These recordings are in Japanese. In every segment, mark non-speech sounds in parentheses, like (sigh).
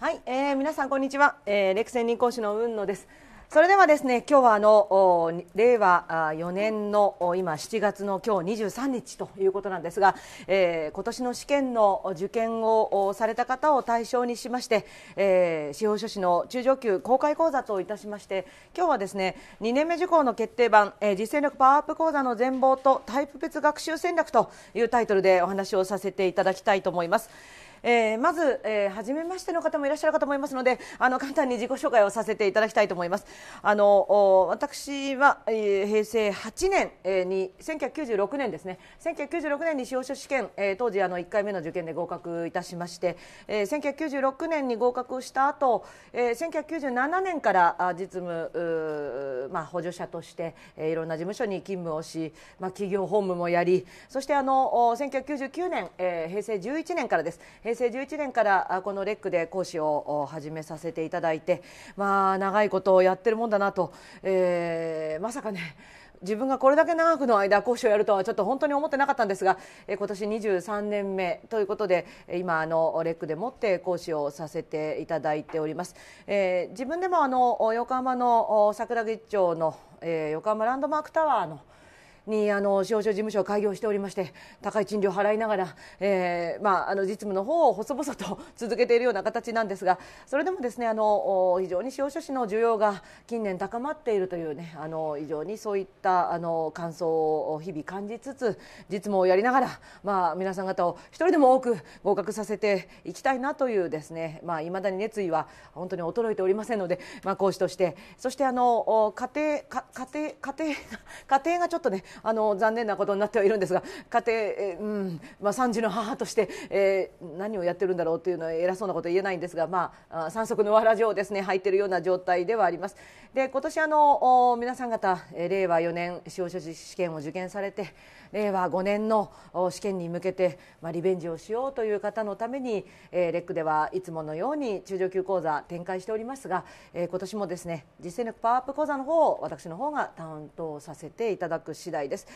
はい、えー、皆さんこんにちは、えー、レクセン人講師の雲野ですそれではですね今日はあの令和4年の今7月の今日23日ということなんですが、えー、今年の試験の受験をされた方を対象にしまして、えー、司法書士の中上級公開講座といたしまして今日はですね2年目受講の決定版、えー、実践力パワーアップ講座の全貌とタイプ別学習戦略というタイトルでお話をさせていただきたいと思います。えー、まず、えー、初めましての方もいらっしゃるかと思いますのであの簡単に自己紹介をさせていただきたいと思いますあの私は、えー、平成8年、えー、に1996年ですね1996年に司法書試験、えー、当時あの1回目の受験で合格いたしまして、えー、1996年に合格した後、えー、1997年から実務、まあ、補助者として、えー、いろんな事務所に勤務をし、まあ、企業法務もやりそしてあの1999年、えー、平成11年からです平成11年からこのレックで講師を始めさせていただいて、まあ、長いことをやってるもんだなと、えー、まさかね自分がこれだけ長くの間講師をやるとはちょっと本当に思ってなかったんですが、え今年23年目ということで今あのレックでもって講師をさせていただいております、えー、自分でもあの横浜の桜木町の、え横浜ランドマークタワーのにあの司少々事務所を開業しておりまして高い賃料を払いながら、えーまあ、あの実務の方を細々と続けているような形なんですがそれでもですねあの非常に司法書士の需要が近年高まっているというねあの非常にそういったあの感想を日々感じつつ実務をやりながら、まあ、皆さん方を一人でも多く合格させていきたいなというですねまあ、未だに熱意は本当に衰えておりませんので、まあ、講師としてそしてあの家庭家庭家庭家庭がちょっとねあの残念なことになってはいるんですが家庭、うんまあ、3児の母として、えー、何をやってるんだろうというのは偉そうなこと言えないんですが、まあ、三足のわらじをです、ね、履いているような状態ではあります。で今年あの皆さん方令和4年司法書士試験を受験されて令和5年の試験に向けて、まあ、リベンジをしようという方のために、えー、レックではいつものように中上級講座展開しておりますが、えー、今年もですね実践力パワーアップ講座の方を私の方が担当させていただく次第です。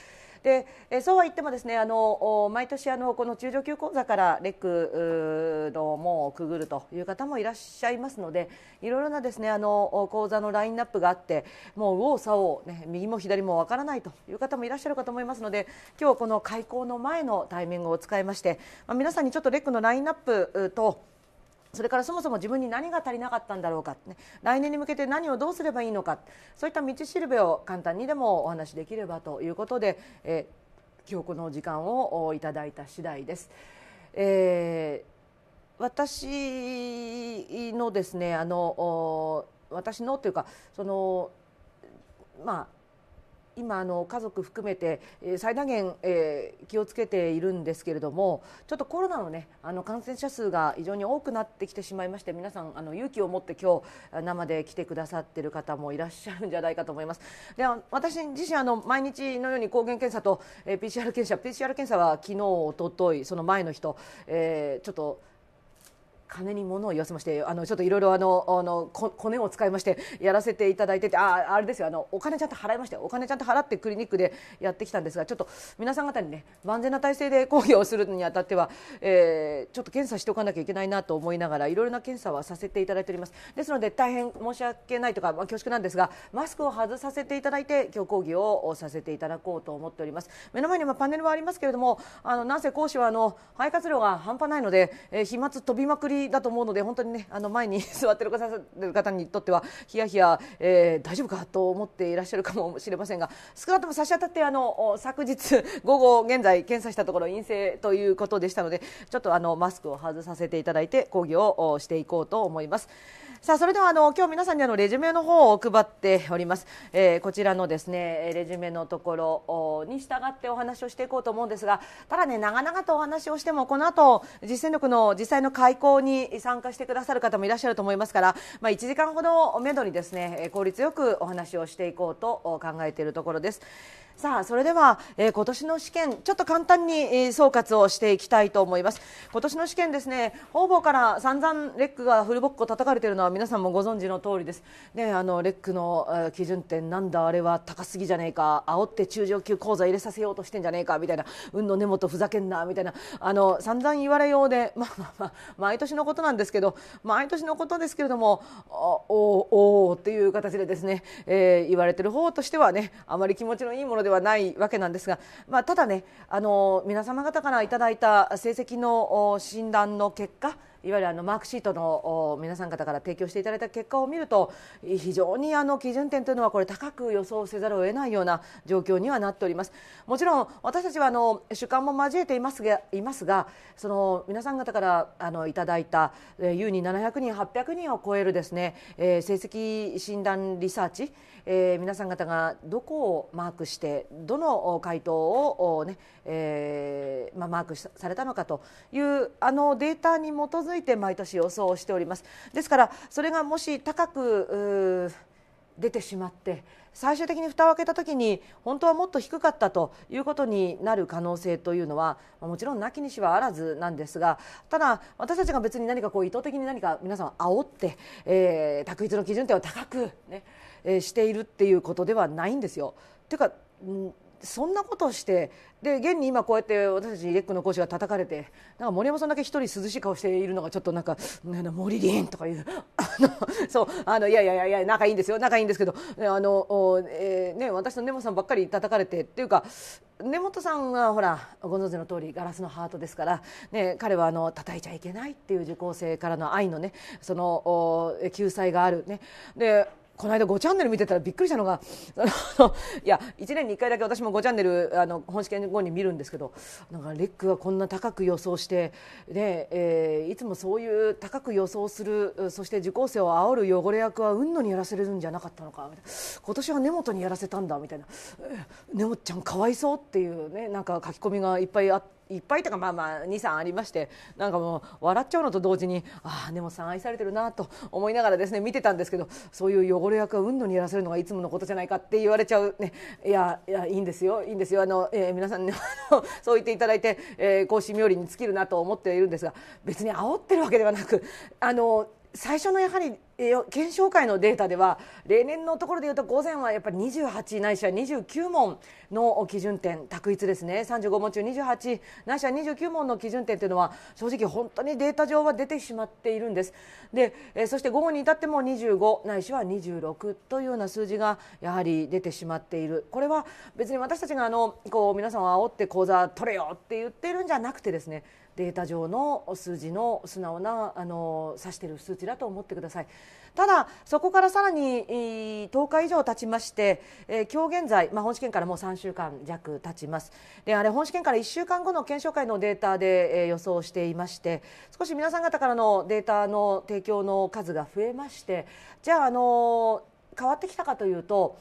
でそうは言ってもですねあの毎年あのこの中上級講座からレックの門をくぐるという方もいらっしゃいますのでいろいろなですねあの講座のラインナップがあってもう右往左往、ね、右も左もわからないという方もいらっしゃるかと思いますので今日この開講の前のタイミングを使いまして、まあ、皆さんにちょっとレックのラインナップとそれからそもそも自分に何が足りなかったんだろうか、ね、来年に向けて何をどうすればいいのかそういった道しるべを簡単にでもお話しできればということで、えー、今日この時間をいただいた次第です。えー、私のですねあの私のというかそのまあ今あの家族含めて、え最大限、えー、気をつけているんですけれどもちょっとコロナの,、ね、あの感染者数が非常に多くなってきてしまいまして皆さんあの勇気を持って今日生で来てくださっている方もいらっしゃるんじゃないかと思います。では私自身あの毎日のように抗原検査と、え PCR 検査 PCR 検査は昨日一昨日その前の日と、えー、ちょっと金に物を言わせましてあのちょっといろいろあのあのコネを使いましてやらせていただいててああれですよあのお金ちゃんと払いましたよ、お金ちゃんと払ってクリニックでやってきたんですがちょっと皆さん方にね万全な体制で (laughs) 講義をするにあたっては、えー、ちょっと検査しておかなきゃいけないなと思いながらいろいろな検査はさせていただいておりますですので大変申し訳ないとか、まあ、恐縮なんですがマスクを外させていただいて今日講義をさせていただこうと思っております目の前にパネルはありますけれどもあのなんせ講師はあの肺活量が半端ないので、えー、飛沫飛びまくりりだと思うので本当にねあの前に (laughs) 座ってる方方にとってはヒヤヒヤ、えー、大丈夫かと思っていらっしゃるかもしれませんが少なくとも差し当たってあの昨日 (laughs) 午後現在検査したところ陰性ということでしたのでちょっとあのマスクを外させていただいて講義をしていこうと思います。さあそれではあの今日皆さんにあのレジュメの方を配っております、えー、こちらのですねレジュメのところに従ってお話をしていこうと思うんですがただね長々とお話をしてもこの後実践力の実際の開講に参加してくださる方もいらっしゃると思いますから、まあ、1時間ほどめどにですね効率よくお話をしていこうと考えているところです。さあそれでは、えー、今年の試験ちょっと簡単に、えー、総括をしていきたいと思います今年の試験ですね方々から散々レックがフルボッコ叩かれているのは皆さんもご存知の通りですねあのレックの、えー、基準点なんだあれは高すぎじゃねえか煽って中上級講座入れさせようとしてんじゃねえかみたいな運の根元ふざけんなみたいなあの散々言われようで (laughs) まあまあまあ毎年のことなんですけど毎年のことですけれどもおおおっていう形でですね、えー、言われてる方としてはねあまり気持ちのいいものではないわけなんですが、まあ、ただねあの皆様方からいただいた成績の診断の結果いわゆるあのマークシートの皆さん方から提供していただいた結果を見ると非常にあの基準点というのはこれ高く予想せざるを得ないような状況にはなっておりますもちろん私たちはあの主観も交えていますがいますがその皆さん方からあのいただいた優に700人800人を超えるですね、えー、成績診断リサーチえー、皆さん方がどこをマークしてどの回答をね、えー、まあ、マークされたのかというあのデータに基づいて毎年予想をしております。ですからそれがもし高く出てしまって最終的に蓋を開けた時に本当はもっと低かったということになる可能性というのはもちろんなきにしはあらずなんですがただ、私たちが別に何かこう意図的に何か皆さん煽って、えー、択一の基準点を高く、ねえしているっていうことではないんですよ。てか、うんそんなことしてで現に今こうやって私たちレックの講師が叩かれてなんか森山さんだけ一人涼しい顔しているのがちょっとなんか「森りリンとかいうそうあのいやいやいや仲いいんですよ仲いいんですけどあの、えーね、私と根本さんばっかり叩かれてっていうか根本さんはほらご存知の通りガラスのハートですから、ね、彼はあの叩いちゃいけないっていう受講生からの愛のねその救済があるね。でこの間5チャンネル見てたらびっくりしたのがあのいや1年に1回だけ私も5チャンネルあの本試験後に見るんですけどなんかレックはこんな高く予想してで、えー、いつもそういう高く予想するそして受講生を煽る汚れ役はうんのにやらせるんじゃなかったのか今年は根本にやらせたんだみたいな、え根本ちゃんかわいそうっていうねなんか書き込みがいっぱいあって。いっぱいとかまあまあ23ありましてなんかもう笑っちゃうのと同時にああでもさん愛されてるなと思いながらですね見てたんですけどそういう汚れ役は運動にやらせるのがいつものことじゃないかって言われちゃうねいやいやいいんですよいいんですよあの、えー、皆さんね (laughs) そう言っていただいて、えー、子冥利に尽きるなと思っているんですが別に煽ってるわけではなくあの最初のやはり検証会のデータでは例年のところでいうと午前はやっぱり28ないしは29問の基準点択一ですね35問中28ないしは29問の基準点というのは正直本当にデータ上は出てしまっているんですでそして午後に至っても25ないしは26というような数字がやはり出てしまっているこれは別に私たちがあのこう皆さんを煽って講座取れよって言っているんじゃなくてですねデータ上の数字の素直なあの指している数値だと思ってください。ただ、そこからさらに10日以上経ちまして、えー、今日現在、まあ、本試験からもう3週間弱経ちます。であれ本試験から1週間後の検証会のデータで、えー、予想していまして少し皆さん方からのデータの提供の数が増えましてじゃあ、あの変わってきたかというと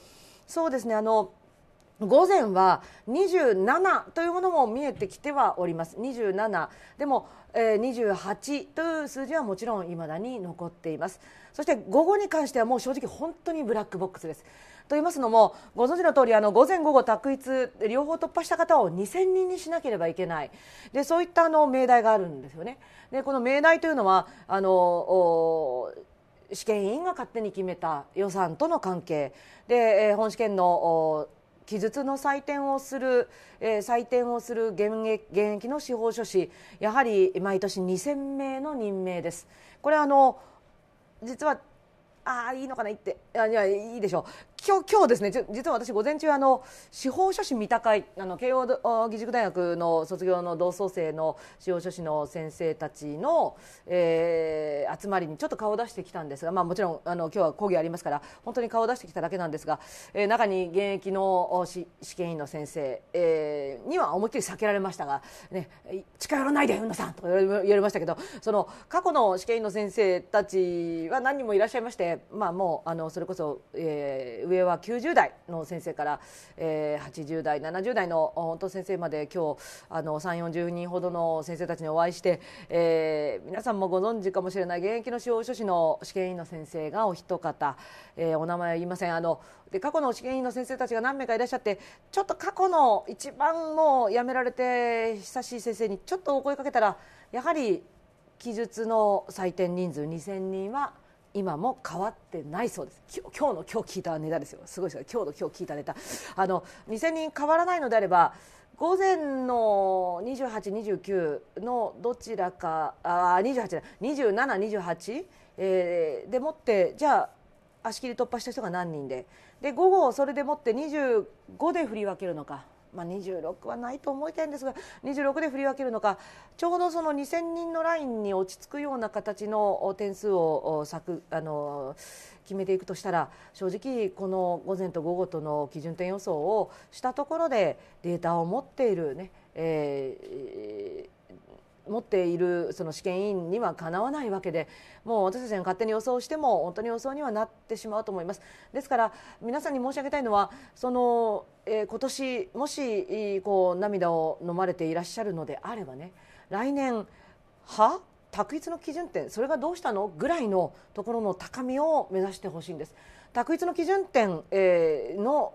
そうですねあの午前は27というものも見えてきてはおります27でも、えー、28という数字はもちろんいまだに残っていますそして午後に関してはもう正直本当にブラックボックスですと言いますのもご存知の通りあり午前午後択一両方突破した方を2000人にしなければいけないでそういったあの命題があるんですよねでこの命題というのはあの試験委員が勝手に決めた予算との関係で、え本試験の記述の採点をする、えー、採点をする現役現役の司法書士やはり毎年2000名の任命ですこれはあの実はああいいのかないっていやいいでしょう今日今日ですね実は私、午前中あの司法書士三鷹会あの慶応義塾大学の卒業の同窓生の司法書士の先生たちの、えー、集まりにちょっと顔を出してきたんですが、まあ、もちろんあの今日は講義ありますから本当に顔を出してきただけなんですが、えー、中に現役の試験員の先生、えー、には思いっきり避けられましたが、ね、近寄らないで、海野さんと言われましたけどその過去の試験員の先生たちは何人もいらっしゃいまして、まあ、もうあのそれこそ、えー上は90代の先生から、えー、80代70代の本当先生まで今日あの3 4 0人ほどの先生たちにお会いして、えー、皆さんもご存知かもしれない現役の司法書士の試験員の先生がお一方、えー、お名前は言いませんあので過去の試験員の先生たちが何名かいらっしゃってちょっと過去の一番もう辞められて久しい先生にちょっとお声かけたらやはり記述の採点人数2000人は今も変わってないそうです今日の今日聞いたネタですよすごいですよ今日の今日聞いたネタあの2000人変わらないのであれば午前の28、29のどちらかあ28だ27、28、えー、でもってじゃあ足切り突破した人が何人でで午後それでもって25で振り分けるのかまあ、26はないと思いたいんですが26で振り分けるのかちょうどその2000人のラインに落ち着くような形の点数を作あの決めていくとしたら正直、この午前と午後との基準点予想をしたところでデータを持っているね、ねえー持っているその試験委員にはかなわないわけでもう私たちが勝手に予想しても本当に予想にはなってしまうと思いますですから皆さんに申し上げたいのはその、えー、今年もしこう涙を飲まれていらっしゃるのであればね来年は択一の基準点それがどうしたのぐらいのところの高みを目指してほしいんです。択一の基準点、えー、の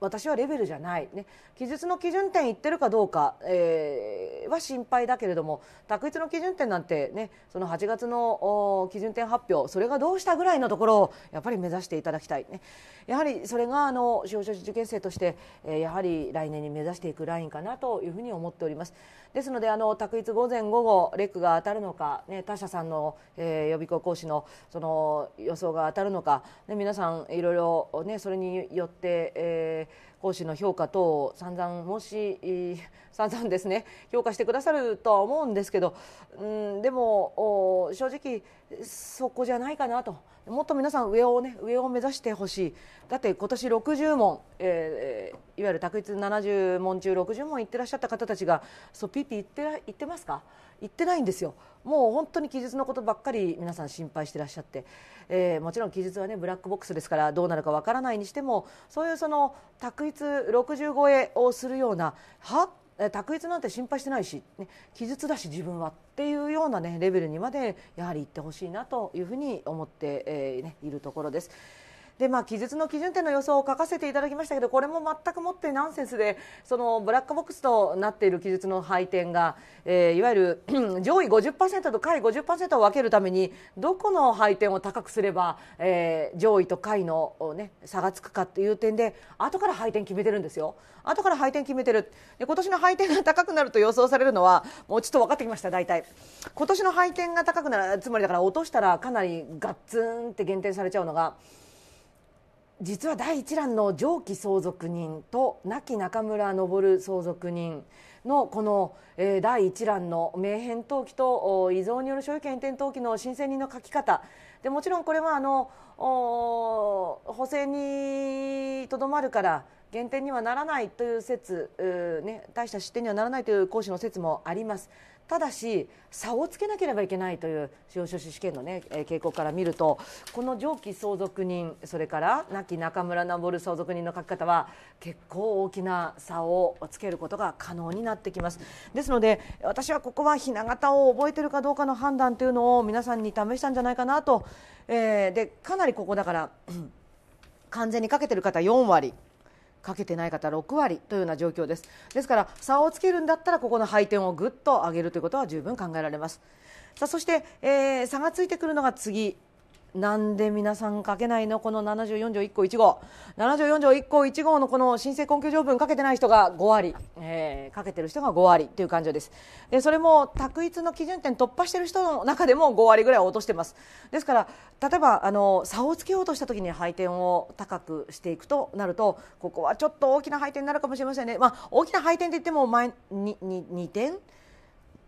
私はレベルじゃない、ね、記述の基準点いってるかどうか、えー、は心配だけれども択一の基準点なんて、ね、その8月の基準点発表それがどうしたぐらいのところをやっぱり目指していただきたい、ね、やはりそれがあの司法書士受験生として、えー、やはり来年に目指していくラインかなというふうに思っております。ですのであの択一午前午後レックが当たるのか、ね、他社さんの、えー、予備校講師のその予想が当たるのか、ね、皆さんいろいろ、ね、それによって、えー、講師の評価等を散々もし (laughs) 散々ですね評価してくださるとは思うんですけど、うん、でも正直そこじゃないかなと。もっと皆さん上をね上を目指してほしいだって今年60問、えー、いわゆる択一70問中60問いってらっしゃった方たちがそうピッピ言って言ってますか言ってないんですよもう本当に記述のことばっかり皆さん心配してらっしゃって、えー、もちろん記述はねブラックボックスですからどうなるかわからないにしてもそういうその択一60超えをするようなはっ卓越なんて心配してないし、ね、記述だし自分はっていうような、ね、レベルにまでやはり行ってほしいなというふうに思って、えーね、いるところです。で、まあ、記述の基準点の予想を書かせていただきましたけどこれも全くもってナンセンスでそのブラックボックスとなっている記述の配点が、えー、いわゆる (clears throat) 上位50%と下位50%を分けるためにどこの配点を高くすれば、えー、上位と下位の、ね、差がつくかという点で後から配点決めてるんですよ。後から配点決めてるで今年の配点が高くなると予想されるのはもうちょっと分かってきました大体今年の配点が高くなるつまりだから落としたらかなりガッツンって減点されちゃうのが。実は第一欄の上記相続人と亡き中村昇相続人のこの、えー、第一欄の名変登記と遺贈による所有権移転登記の申請人の書き方でもちろんこれはあの補正にとどまるから減点にはならないという説、ね、大した失点にはならないという講師の説もあります。ただし差をつけなければいけないという司法書士試験のね、えー、傾向から見るとこの上記相続人それから亡き中村昇相続人の書き方は結構大きな差をつけることが可能になってきますですので私はここはひな形を覚えてるかどうかの判断というのを皆さんに試したんじゃないかなと、えー、でかなりここだから完全にかけてる方4割かけてない方6割というような状況ですですから差をつけるんだったらここの配点をぐっと上げるということは十分考えられますさあそして、えー、差がついてくるのが次なんで皆さん書けないのこの74条1項1号74条1項1号のこの申請根拠条文書けてない人が5割、えー、書けてる人が5割という感情ですでそれも択一の基準点突破してる人の中でも5割ぐらい落としてますですから例えばあの差をつけようとした時に配点を高くしていくとなるとここはちょっと大きな配点になるかもしれませんね、まあ、大きな配点て言っても前に2点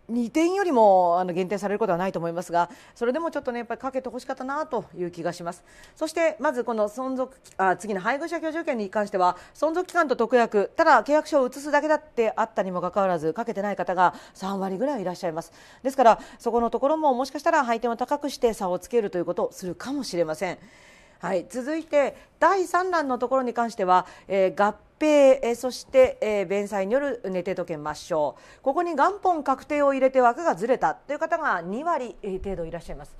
2点よりもあの限定されることはないと思いますがそれでもちょっとねやっぱりかけてほしかったなという気がしますそしてまずこの存続あ次の配偶者居住権に関しては存続期間と特約ただ契約書を移すだけだってあったにもかかわらずかけてない方が3割ぐらいいらっしゃいますですからそこのところももしかしたら配点を高くして差をつけるということをするかもしれません。はい、続いて第3弾のところに関しては、えー、合併、えー、そして、えー、弁済による寝手とし抹消ここに元本確定を入れて枠がずれたという方が2割程度いらっしゃいます。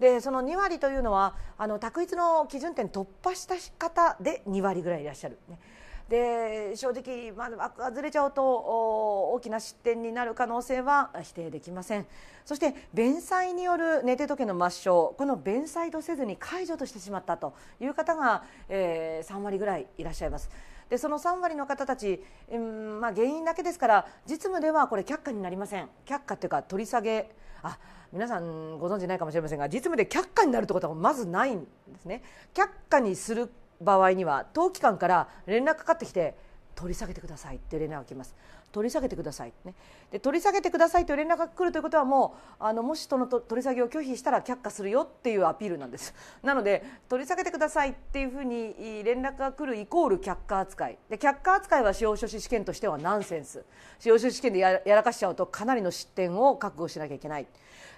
でその2割というのはあの択一の基準点突破した方で2割ぐらいいらっしゃる、ね、で正直、まあ、外れちゃうと大きな失点になる可能性は否定できませんそして弁済による寝手時計の抹消この弁済とせずに解除としてしまったという方が、えー、3割ぐらいいらっしゃいます。でその3割の方たち、うんまあ、原因だけですから実務ではこれ却下になりません却下というか取り下げあ皆さんご存知ないかもしれませんが実務で却下になるということはまずないんですね却下にする場合には当機関から連絡かかってきて取り下げてくださいって連絡が来ます取り下げてください、ね、で取り下げてくださいという連絡が来るということはもうあのもしその取り下げを拒否したら却下するよっていうアピールなんです (laughs) なので取り下げてくださいっていうふうに連絡が来るイコール却下扱いで却下扱いは司法書士試験としてはナンセンス司法書士試験でやらかしちゃうとかなりの失点を覚悟しなきゃいけない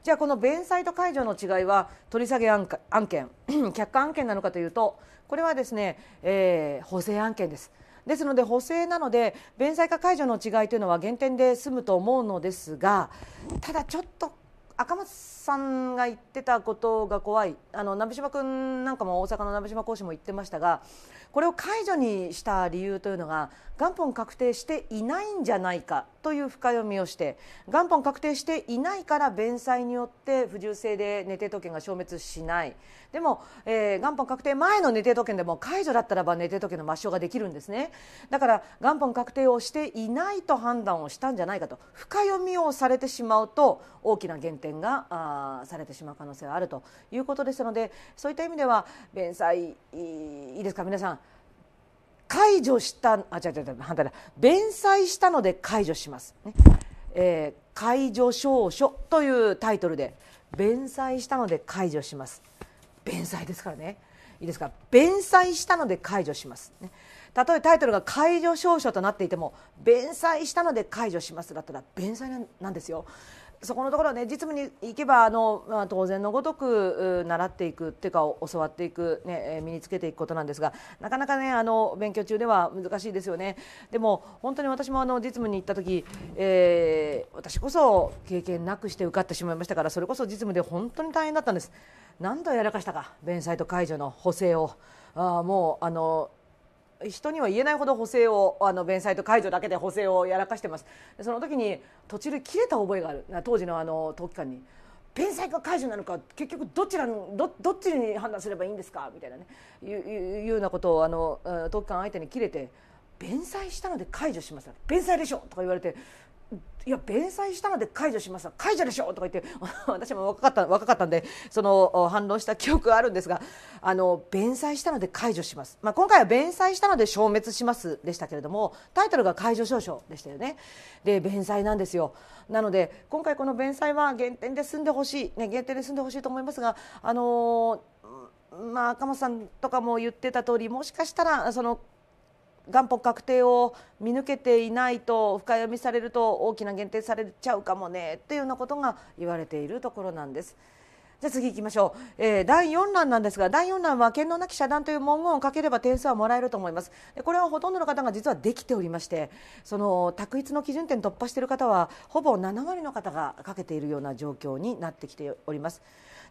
じゃあこの弁済と解除の違いは取り下げ案件 (coughs) 却下案件なのかというとこれはですね、えー、補正案件です。ですので補正なので弁済か解除の違いというのは減点で済むと思うのですがただちょっと赤松さんが言ってたことが怖いあの鍋島君なんかも大阪の鍋島講師も言ってましたがこれを解除にした理由というのが元本確定していないんじゃないかという深読みをして元本確定していないから弁済によって不由性で寝定当権が消滅しないでも、えー、元本確定前の寝定時計でも解除だったらば寝定時計の抹消ができるんですねだから元本確定をしていないと判断をしたんじゃないかと深読みをされてしまうと大きな減点があされてしまう可能性があるということですのでそういった意味では弁済いいですか皆さん解除したあ違う違う反対だ弁済したので解除します、ねえー、解除証書というタイトルで弁済したので解除します。弁済ですからねいいですか弁済したので解除します、ね、たとえタイトルが解除証書となっていても弁済したので解除しますだったら弁済なんですよそこのところね実務に行けばあの、まあ、当然のごとく習っていくっていうか教わっていく、ね、身につけていくことなんですがなかなかねあの勉強中では難しいですよねでも本当に私もあの実務に行った時、えー、私こそ経験なくして受かってしまいましたからそれこそ実務で本当に大変だったんです。何度やらかしたか弁済と解除の補正をあもうあの人には言えないほど補正をあの弁済と解除だけで補正をやらかしてますその時に途中で切れた覚えがある当時のあの登記官に弁済か解除なのか結局どちらのどどっちに判断すればいいんですかみたいなねいうようなことをあの登記官相手に切れて弁済したので解除しました弁済でしょとか言われていや弁済したので解除します解除でしょとか言って (laughs) 私も若かった若かったんでその反論した記憶があるんですがあの弁済したので解除します、まあ、今回は弁済したので消滅しますでしたけれどもタイトルが解除証書でしたよねで弁済なんですよなので今回この弁済は減点で済んでほしい、ね、減点で済んでほしいと思いますがあのーまあ、赤松さんとかも言ってた通りもしかしたらその元本確定を見抜けていないと深読みされると大きな限定されちゃうかもねというようなことが言われているところなんです。じゃ次行きましょう、えー、第4欄なんですが第4欄は堅能なき遮断という文言を書ければ点数はもらえると思いますこれはほとんどの方が実はできておりましてその択一の基準点突破している方はほぼ7割の方が書けているような状況になってきております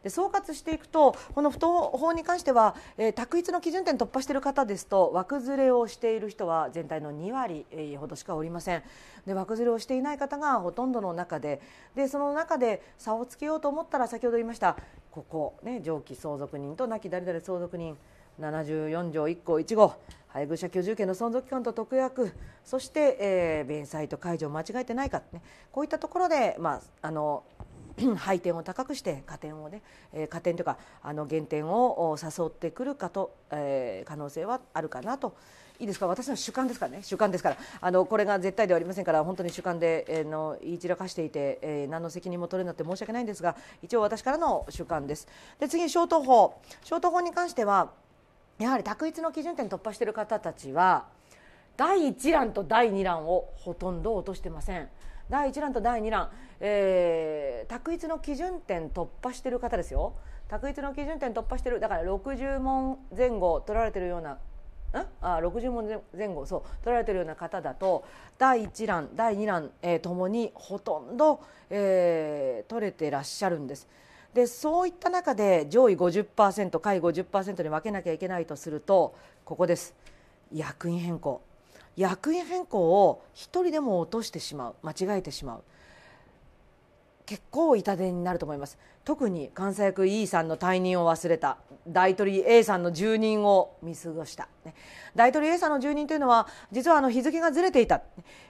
で総括していくとこの不当法に関しては、えー、択一の基準点突破している方ですと枠ずれをしている人は全体の2割、えー、ほどしかおりませんで枠ずれをしていない方がほとんどの中ででその中で差をつけようと思ったら先ほど言いましたここ、ね、上記相続人と亡き誰々相続人74条1項1号配偶者居住権の存続期間と特約そして、えー、弁済と解除を間違えてないか、ね、こういったところで、まあ、あの (clears throat) 配点を高くして加点をね、えー、加点というかあの減点を誘ってくるかと、えー、可能性はあるかなと。いいですか私の主観ですからね主観ですからあのこれが絶対ではありませんから本当に主観で、えー、の言い散らかしていて、えー、何の責任も取れなくて申し訳ないんですが一応私からの主観ですで次消灯法消灯法に関してはやはり択一の基準点突破している方たちは第1弾と第2弾をほとんど落としてません第1弾と第2弾、えー、択一の基準点突破してる方ですよ択一の基準点突破してるだから60問前後取られてるようなんあ60問前後そう取られてるような方だと第1弾第2弾、えー、ともにほとんど、えー、取れてらっしゃるんです。でそういった中で上位50%下位50%に分けなきゃいけないとするとここです役員変更役員変更を1人でも落としてしまう間違えてしまう結構痛手になると思います特に関西役 E さんの退任を忘れた大鳥 A さんの住人を見過ごした、ね、大鳥 A さんの住人というのは実はあの日付がずれていた、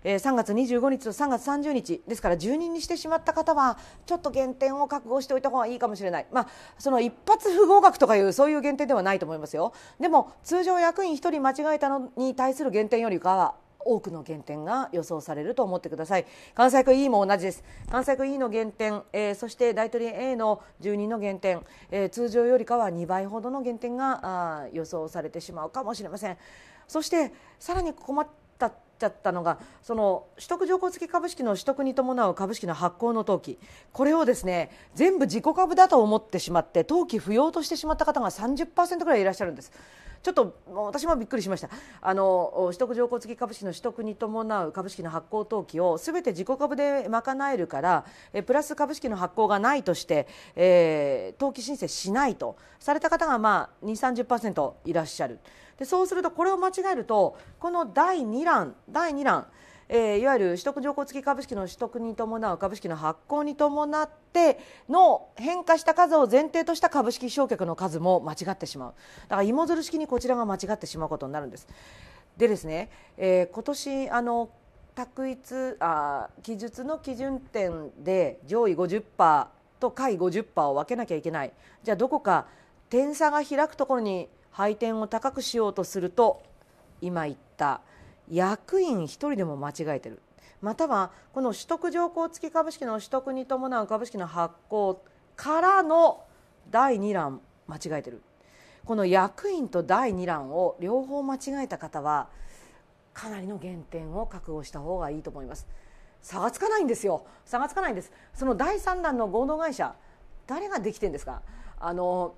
えー、3月25日と3月30日ですから住人にしてしまった方はちょっと減点を覚悟しておいた方がいいかもしれない、まあ、その一発不合格とかいうそういう減点ではないと思いますよでも通常役員1人間違えたのに対する減点よりかは多くの減点が予想されると思ってください関西区 E も同じです関西区 E の減点、えー、そして大統領 A の12の減点、えー、通常よりかは2倍ほどの減点が予想されてしまうかもしれませんそしてさらに困ったちゃったのがその取得条項付き株式の取得に伴う株式の発行の登記これをですね全部自己株だと思ってしまって登記不要としてしまった方が30%ぐらいいらっしゃるんですちょっと私もびっくりしましたあの取得条項付き株式の取得に伴う株式の発行登記をすべて自己株で賄えるからえプラス株式の発行がないとして、えー、登記申請しないとされた方が、まあ、2 30%いらっしゃるでそうするとこれを間違えるとこの第2欄第2欄えー、いわゆる取得条項付き株式の取得に伴う株式の発行に伴っての変化した数を前提とした株式償却の数も間違ってしまうだから芋づる式にこちらが間違ってしまうことになるんです。でですね、えー、今年あの択一あ記述の基準点で上位50%と下位50%を分けなきゃいけないじゃあどこか点差が開くところに配点を高くしようとすると今言った役員1人でも間違えてるまたはこの取得条項付き株式の取得に伴う株式の発行からの第2欄間違えてるこの役員と第2欄を両方間違えた方はかなりの減点を覚悟した方がいいと思います差がつかないんですよ差がつかないんですその第3弾の合同会社誰ができてんですかあの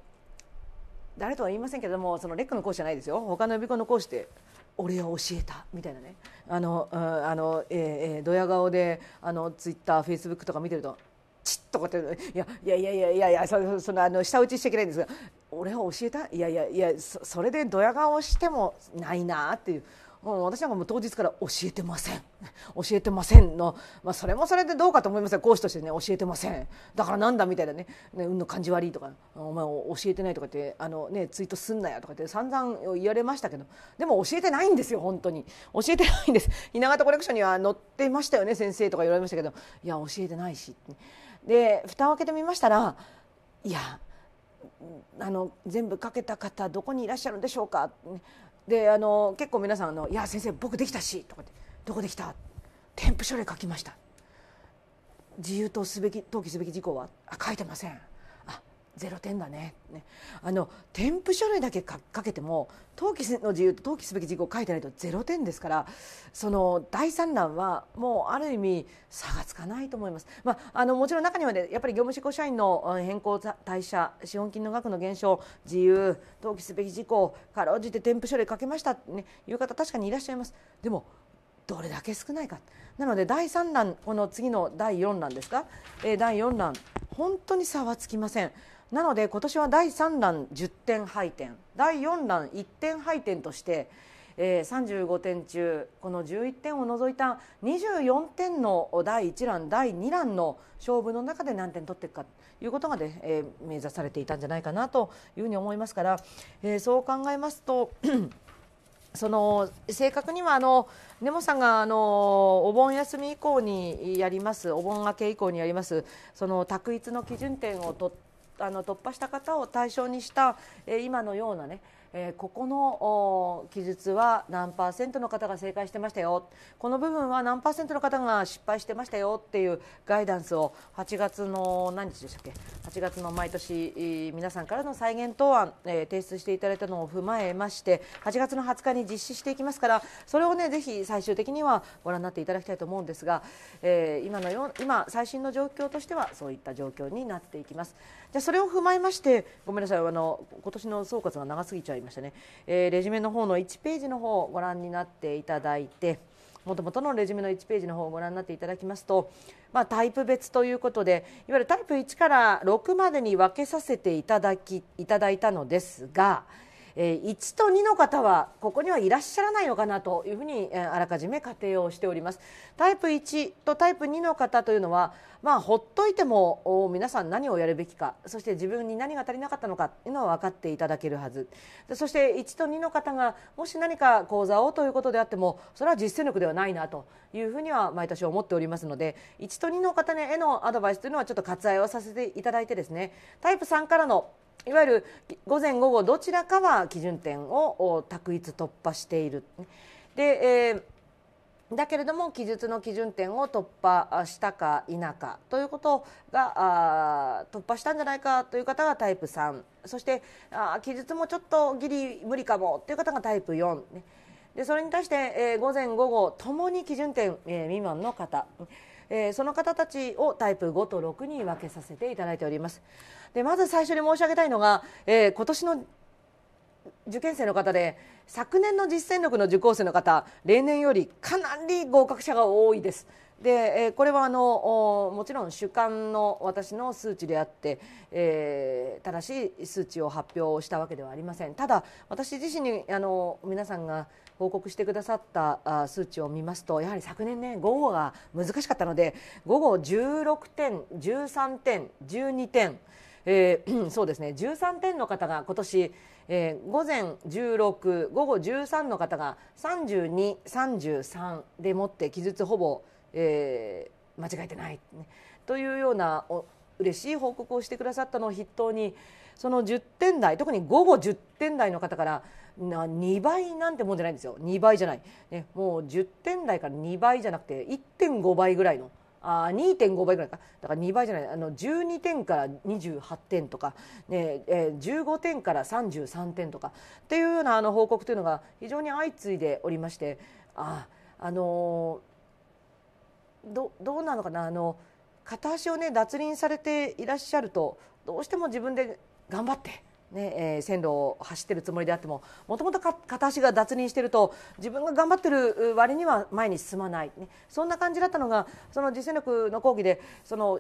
誰とは言いませんけれどもそのレックの講師じゃないですよ他の予備校の講師って俺は教えたみたいなねあのあの、えー、えー、ドヤ顔であのツイッターフェイスブックとか見てるとチッとこうやっていやいやいやいやいやいやそそのあの舌打ちしちゃいけないんですが俺は教えたいやいやいやそれでドヤ顔してもないなっていうもう私なんかも当日から教えてません教えてませんの、まあ、それもそれでどうかと思いますが講師としてね教えてませんだからなんだみたいなねね運の感じ悪いとかお前教えてないとかってあの、ね、ツイートすんなやとかって散々言われましたけどでも教えてないんですよ本当に教えてないんです雛形コレクションには載ってましたよね先生とか言われましたけどいや教えてないしで蓋を開けてみましたらいやあの全部かけた方どこにいらっしゃるんでしょうかであの結構皆さんの「いや先生僕できたし」とかって「どこできた?」「添付書類書きました」「自由とすべき登記すべき事項はあ書いてません」ロ点だねねあの添付書類だけかけても登記の自由と登記すべき事項を書いてないと0点ですからその第3弾はもうある意味差がつかないと思います、まあ、あのもちろん中には、ね、やっぱり業務執行社員の変更退社資本金の額の減少自由登記すべき事項かろうじて添付書類書けましたと、ね、いう方確かにいらっしゃいます。でもどれだけ少ないかなので第3弾この次の第4弾ですか、え第4弾本当に差はつきません。なので今年は第3弾10点配点第4弾1点配点として、えー、35点中この11点を除いた24点の第1弾第2弾の勝負の中で何点取っていくかということがで、ね、えー、目指されていたんじゃないかなというふうに思いますから、えー、そう考えますと (clears throat) その正確にはあの根本さんがあのお盆休み以降にやりますお盆明け以降にやりますその択一の基準点を取っあの突破した方を対象にした、え今のようなね、えここの記述は何パーセントの方が正解してましたよこの部分は何パーセントの方が失敗してましたよっていうガイダンスを8月の何日でしたっけ8月の毎年皆さんからの再現答案、え提出していただいたのを踏まえまして8月の20日に実施していきますからそれをねぜひ最終的にはご覧になっていただきたいと思うんですが、え今のよ今最新の状況としてはそういった状況になっていきます。じゃそれを踏まえましてごめんなさいあの今年の総括が長すぎちゃいましたね、えー、レジュメの方の1ページの方をご覧になっていただいてもともとのレジュメの1ページの方をご覧になっていただきますと、まあ、タイプ別ということでいわゆるタイプ1から6までに分けさせていただきいただいたのですが、えー、1と2の方はここにはいらっしゃらないのかなというふうに、えー、あらかじめ仮定をしておりますタイプ1とタイプ2の方というのは、まあ、ほっといても皆さん何をやるべきかそして自分に何が足りなかったのかというのは分かっていただけるはずそして1と2の方がもし何か講座をということであってもそれは実践力ではないなというふうには毎年思っておりますので1と2の方へのアドバイスというのはちょっと割愛をさせていただいてですねタイプ3からのいわゆる午前午後どちらかは基準点を択一突破している。で、えー、だけれども記述の基準点を突破したか否かということが突破したんじゃないかという方がタイプ3そしてあ記述もちょっとギリ無理かもという方がタイプ4、ね、でそれに対して、えー、午前午後ともに基準点、えー、未満の方。えー、その方たちをタイプ5と6に分けさせていただいておりますでまず最初に申し上げたいのが、えー、今年の受験生の方で昨年の実践力の受講生の方例年よりかなり合格者が多いです。で、えー、これはあのもちろん主観の私の数値であって、えー、正しい数値を発表したわけではありませんただ私自身にあの皆さんが報告してくださった数値を見ますとやはり昨年ね午後が難しかったので午後16点、13点、12点、えー、(clears throat) そうですね13点の方が今年、えー、午前16午後13の方が32、33でもって記述ほぼ、えー、間違えてない、ね、というようなお嬉しい報告をしてくださったのを筆頭にその10点台特に午後10点台の方からな2倍なんてもんじゃないんですよ2倍じゃない、ね、もう10点台から2倍じゃなくて1.5倍ぐらいの。あ2.5倍ぐらいかだから2倍じゃないあの12点から28点とか、ねえー、15点から33点とかっていうようなあの報告というのが非常に相次いでおりましてあ、あのー、どどうなのかなあの片足を、ね、脱輪されていらっしゃるとどうしても自分で頑張って。ねえー、線路を走ってるつもりであってももともと片足が脱輪してると自分が頑張ってる割には前に進まない、ね、そんな感じだったのがその実践力の講義でその、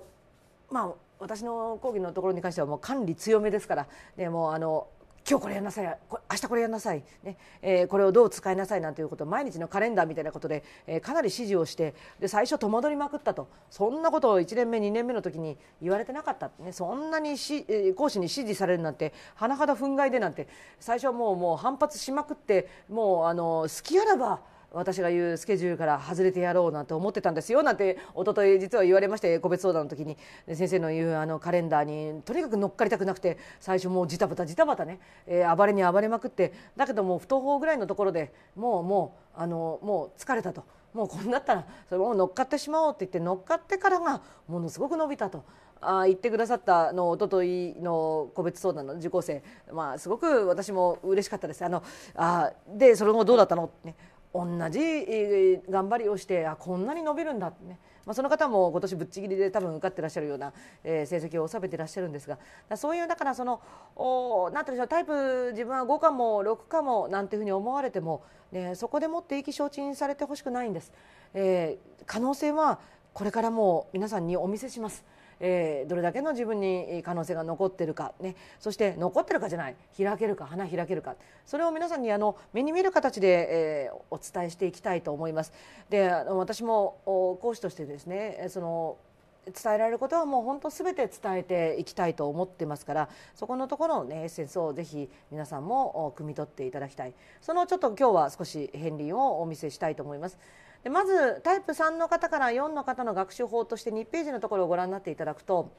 まあ、私の講義のところに関してはもう管理強めですから、ね、もうあの今日これやんなさいこれ明日これやんなさい、ねえー、これをどう使いなさいなんていうことを毎日のカレンダーみたいなことで、えー、かなり指示をしてで最初戸惑いまくったとそんなことを1年目2年目の時に言われてなかった、ね、そんなにし、えー、講師に指示されるなんて甚だ憤慨でなんて最初はもうもう反発しまくってもうあの好きあらば。私が言うスケジュールから外れてやろうなんて思ってたんですよなんて一昨日実は言われまして個別相談の時に先生の言うあのカレンダーにとにかく乗っかりたくなくて最初もうジタバタジタバタね、えー、暴れに暴れまくってだけども不登校ぐらいのところでもうもうあのもう疲れたと。もうこんだったらそれも乗っかってしまおうって言って乗っかってからがものすごく伸びたとあ言ってくださったのおとといの個別相談の受講生、まあ、すごく私も嬉しかったです。あのあでその後どうだったの、ね、同じ頑張りをしてあこんなに伸びるんだってね、まあ、その方も今年ぶっちぎりで多分受かってらっしゃるような、えー、成績を収めてらっしゃるんですがそういうだからそのおなんていうでしょうタイプ自分は5かも6かもなんていうふうに思われても、ね、そこでもって意気消沈されてほしくないんです、えー、可能性はこれからも皆さんにお見せします。えー、どれだけの自分に可能性が残ってるか、ね、そして残ってるかじゃない開けるか花開けるかそれを皆さんにあの目に見える形で、えー、お伝えしていきたいと思います。であの私も講師としてですねその伝えられることはもう本当全て伝えていきたいと思ってますからそこのところの、ね、エッセンスをぜひ皆さんも汲み取っていただきたいそのちょっと今日は少し片鱗をお見せしたいと思います。でまずタイプ3の方から4の方の学習法として2ページのところをご覧になっていただくと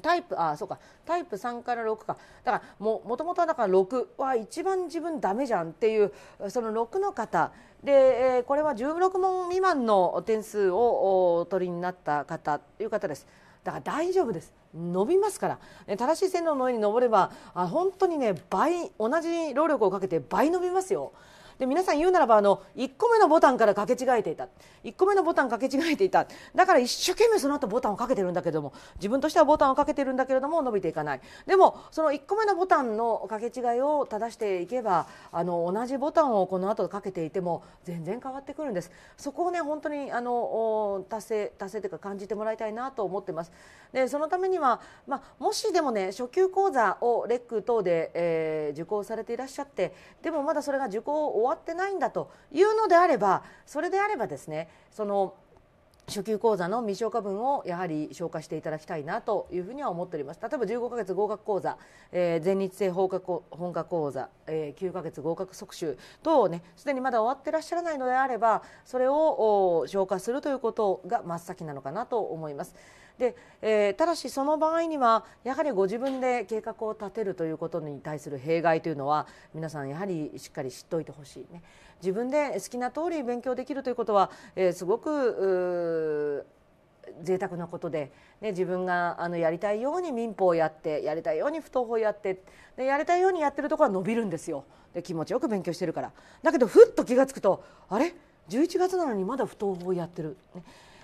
タイプあそうかタイプ3から6かだからもともとだから6は一番自分ダメじゃんっていうその6の方で、えこれは16問未満の点数をお取りになった方という方です。だから大丈夫です伸びますから、正しい線路の上に登ればあ本当にね倍同じ労力をかけて倍伸びますよで皆さん言うならばあの1個目のボタンから掛け違えていた1個目のボタン掛け違えていただから一生懸命その後ボタンをかけてるんだけども自分としてはボタンをかけてるんだけれども伸びていかないでもその1個目のボタンの掛け違いを正していけばあの同じボタンをこの後かけていても全然変わってくるんですそこをね本当にあの達成達成というか感じてもらいたいなと思ってますでそのためには、まあ、もしでもね初級講座をレック等で、えー、受講されていらっしゃってでもまだそれが受講を終わってないんだというのであればそれであればですねその初級講座の未消化分をやはり消化していただきたいなというふうには思っております例えば15ヶ月合格講座、えー、全日制本科講座、えー、9ヶ月合格即習等ねすでにまだ終わってらっしゃらないのであればそれを消化するということが真っ先なのかなと思います。で、えー、ただしその場合にはやはりご自分で計画を立てるということに対する弊害というのは皆さんやはりしっかり知っておいてほしいね自分で好きな通り勉強できるということは、えー、すごく贅沢なことで、ね、自分があのやりたいように民法をやってやりたいように不登法をやってでやりたいようにやってるところは伸びるんですよで気持ちよく勉強してるからだけどふっと気が付くとあれ11月なのにまだ不登法をやってる、ね、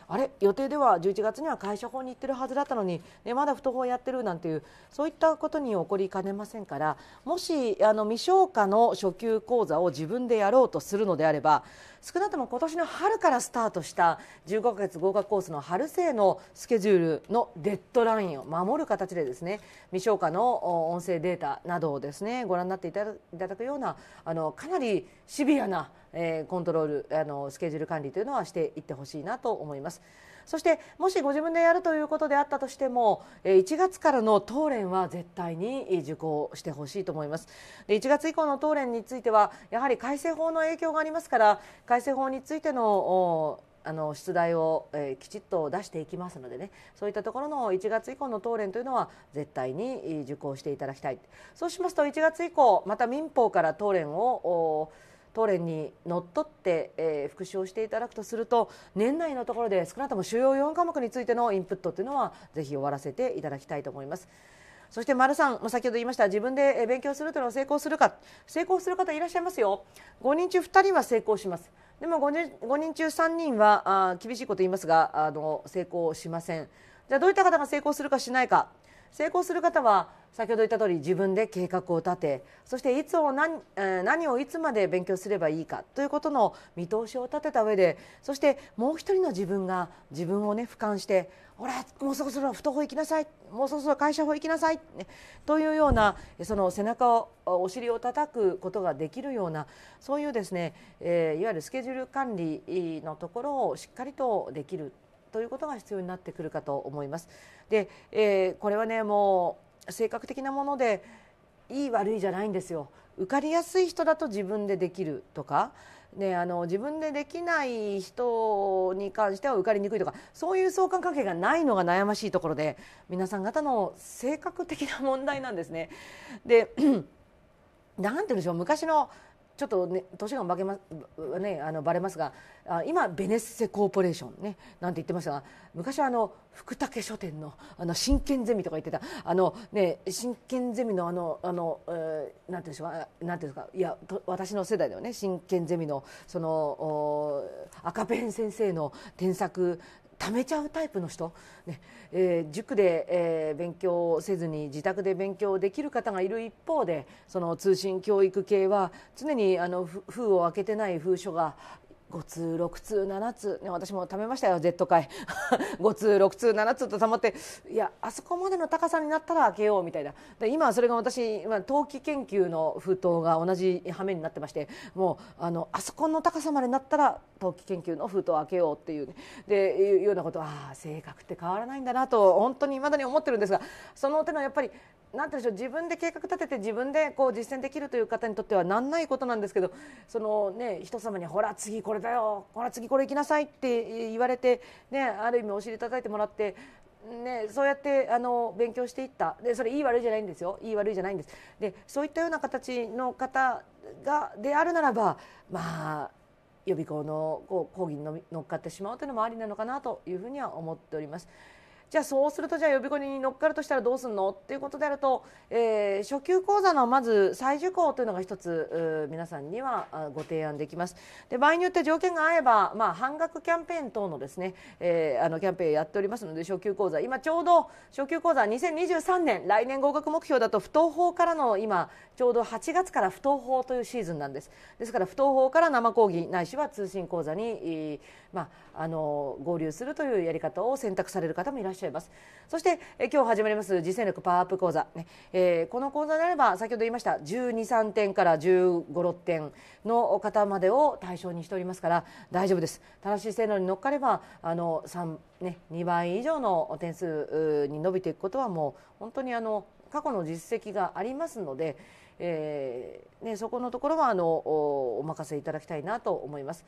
あれ予定では11月には会社法に行ってるはずだったのに、ね、まだ不登法やってるなんていうそういったことに起こりかねませんからもしあの未消化の初級講座を自分でやろうとするのであれば少なくとも今年の春からスタートした15ヶ月合格コースの春生のスケジュールのデッドラインを守る形でですね未消化の音声データなどをですねご覧になっていただくようなあのかなりシビアな、えー、コントロールあのスケジュール管理というのはしていってほしいなと思います。そしてもしご自分でやるということであったとしても1月からの当連は絶対に受講してほしいと思いますで1月以降の当連についてはやはり改正法の影響がありますから改正法についてのあの出題を、えー、きちっと出していきますのでねそういったところの1月以降の答練というのは絶対に受講していただきたいそうしますと1月以降また民法から答練を高令にのっとって、えー、復習をしていただくとすると年内のところで少なくとも主要4科目についてのインプットというのはぜひ終わらせていただきたいと思います。そして丸さん先ほど言いました自分で勉強するというのは成功するか成功する方いらっしゃいますよ5人中2人は成功しますでも 5, 人5人中3人はあ厳しいこと言いますがあの成功しませんじゃあどういった方が成功するかしないか成功する方は先ほど言った通り自分で計画を立てそしていつを何何をいつまで勉強すればいいかということの見通しを立てた上でそしてもう一人の自分が自分をね俯瞰して「ほらもうそろそろ不登校行きなさいもうそろそろ会社法行きなさい」ね、というようなその背中をお尻を叩くことができるようなそういうですね、えー、いわゆるスケジュール管理のところをしっかりとできるということが必要になってくるかと思います。で、えー、これはねもう性格的なものでいい悪いじゃないんですよ。受かりやすい人だと自分でできるとか、ね、あの自分でできない人に関しては受かりにくいとかそういう相関関係がないのが悩ましいところで皆さん方の性格的な問題なんですね。で (clears throat) なんて言うんでしょう昔のちょっと、ね、年が負けます、ね、あのバレますがあ今、ベネッセコーポレーション、ね、なんて言ってましたが昔はあの福武書店のあの真剣ゼミとか言ってたあの、ね、真剣ゼミのあのあの、えー、なんていうんですかなんていうんですかいや私の世代だよね真剣ゼミのその赤ペン先生の添削貯めちゃうタイプの人、ねえー、塾で、えー、勉強せずに自宅で勉強できる方がいる一方でその通信教育系は常にあの封を開けてない封書が5通6通7通、ね、私も貯めましたよ Z 回5 (laughs) 通6通7通と貯まっていやあそこまでの高さになったら開けようみたいなで今それが私、今、あ、冬季研究の封筒が同じ羽目になってましてもうあのあそこの高さまでなったら冬季研究の封筒を開けようっていう、ね、でいうようなことは性格って変わらないんだなと本当にいまだに思ってるんですがその手のやっぱりなんてでしょう自分で計画立てて自分でこう実践できるという方にとってはなんないことなんですけどその、ね、人様にほら次これだよほら次これ行きなさいって言われて、ね、ある意味お尻叩いてもらってね、そうやってあの勉強していったでそれいい悪いじゃないんですよいい悪いじゃないんですでそういったような形の方がであるならばまあ予備校のこう講義に乗っかってしまうというのもありなのかなというふうには思っております。じゃあそうするとじゃあ予備校に乗っかるとしたらどうするのっていうことであると、えー、初級講座のまず再受講というのが一つ皆さんにはご提案できますで場合によって条件が合えば、まあ、半額キャンペーン等のですね、えー、あのキャンペーンやっておりますので初級講座今ちょうど初級講座2023年来年合格目標だと不登法からの今ちょうど8月から不登法というシーズンなんですですから不登法から生講義ないしは通信講座に、えーまあ、あの合流するというやり方を選択される方もいらっしゃいますそしてえ今日始まります実践力パワーアップ講座、ねえー、この講座であれば先ほど言いました123点から156点の方までを対象にしておりますから大丈夫です正しい性能に乗っかればあの3、ね、2倍以上の点数に伸びていくことはもう本当にあの過去の実績がありますので、えーね、そこのところはあのお任せいただきたいなと思います。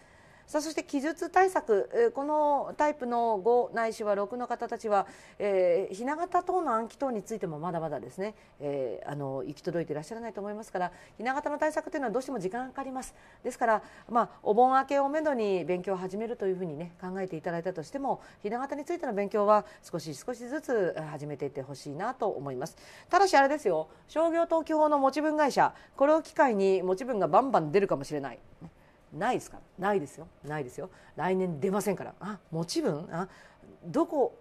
さあそして記述対策このタイプの5ないしは6の方たちは、えー、ひな形等の暗記等についてもまだまだですね、えー、あの行き届いていらっしゃらないと思いますからひな形の対策というのはどうしても時間がかかりますですから、まあ、お盆明けをめどに勉強を始めるというふうに、ね、考えていただいたとしてもひな形についての勉強は少し少しずつ始めていってほしいなと思いますただしあれですよ商業登記法の持ち分会社これを機会に持ち分がバンバン出るかもしれない。ないですからないですよないですよ来年出ませんからあ持ち分あどこ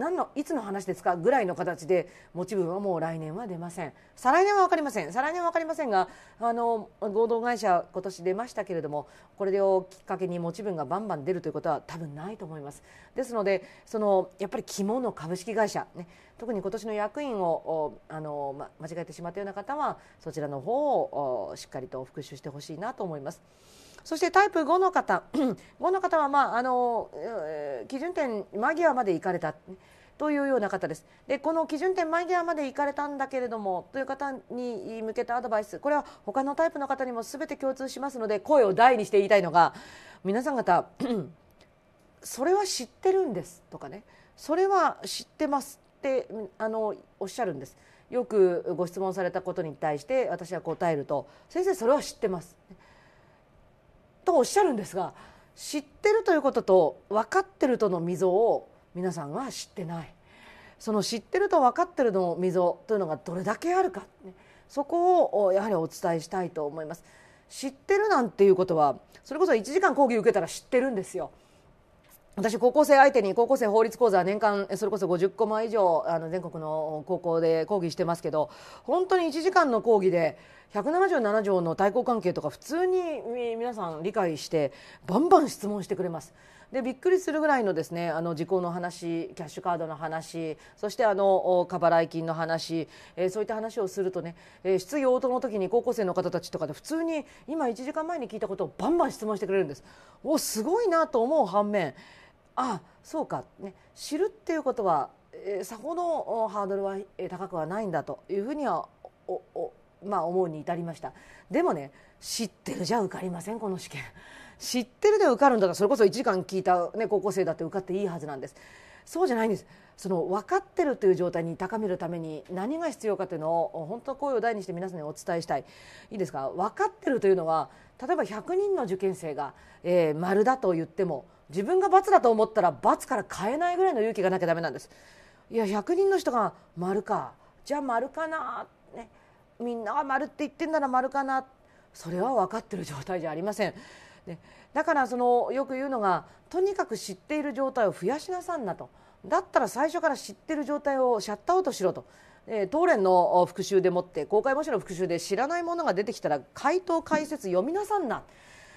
何のいつの話ですかぐらいの形で持ち分はもう来年は出ません再来年は分かりません再来年は分かりませんがあの合同会社今年出ましたけれどもこれをきっかけに持ち分がバンバン出るということは多分ないと思いますですのでそのやっぱり肝の株式会社、ね、特に今年の役員をあの、ま、間違えてしまったような方はそちらの方をしっかりと復習してほしいなと思います。そしてタイプ5の方5 (clears throat) の方は、まあ、あの基準点間際まで行かれた。というような方です。で、この基準点前際まで行かれたんだけれどもという方に向けたアドバイス、これは他のタイプの方にもすべて共通しますので、声を大にして言いたいのが、皆さん方、(clears throat) それは知ってるんですとかね、それは知ってますってあのおっしゃるんです。よくご質問されたことに対して私は答えると、先生それは知ってます。とおっしゃるんですが知ってるということと分かってるとの溝を皆さんは知ってないその知ってると分かってるの溝というのがどれだけあるか、ね、そこをやはりお伝えしたいと思います。知ってるなんていうことはそれこそ1時間講義受けたら知ってるんですよ。私高校生相手に高校生法律講座年間それこそ50コマ以上あの全国の高校で講義してますけど本当に1時間の講義で177条の対抗関係とか普通に皆さん理解してバンバン質問してくれます。でびっくりするぐらいのですねあの時効の話キャッシュカードの話そしてあの過払い金の話、えー、そういった話をするとね、えー、質疑応答の時に高校生の方たちとかで普通に今1時間前に聞いたことをバンバン質問してくれるんです。おすごいなと思う反面あそうか、ね、知るっていうことは、えー、さほどハードルは高くはないんだというふうにはおお、まあ、思うに至りましたでもね知ってるじゃ受かりませんこの試験知ってるで受かるんだからそれこそ1時間聞いた、ね、高校生だって受かっていいはずなんですそうじゃないんですその分かってるという状態に高めるために何が必要かというのを本当声を大にして皆さんにお伝えしたいいいですか分かってるというのは例えば100人の受験生が、えー、丸だと言っても自分が罰だと思ったら罰から変えないぐらいの勇気がなきゃダメなんですいや100人の人が「丸か」じゃあ丸かな、ね、みんなが丸って言ってんなら丸かなそれは分かってる状態じゃありません、ね、だからそのよく言うのがとにかく知っている状態を増やしなさんなとだったら最初から知っている状態をシャットアウトしろとえ当連の復習でもって公開模試の復習で知らないものが出てきたら回答解説読みなさんな、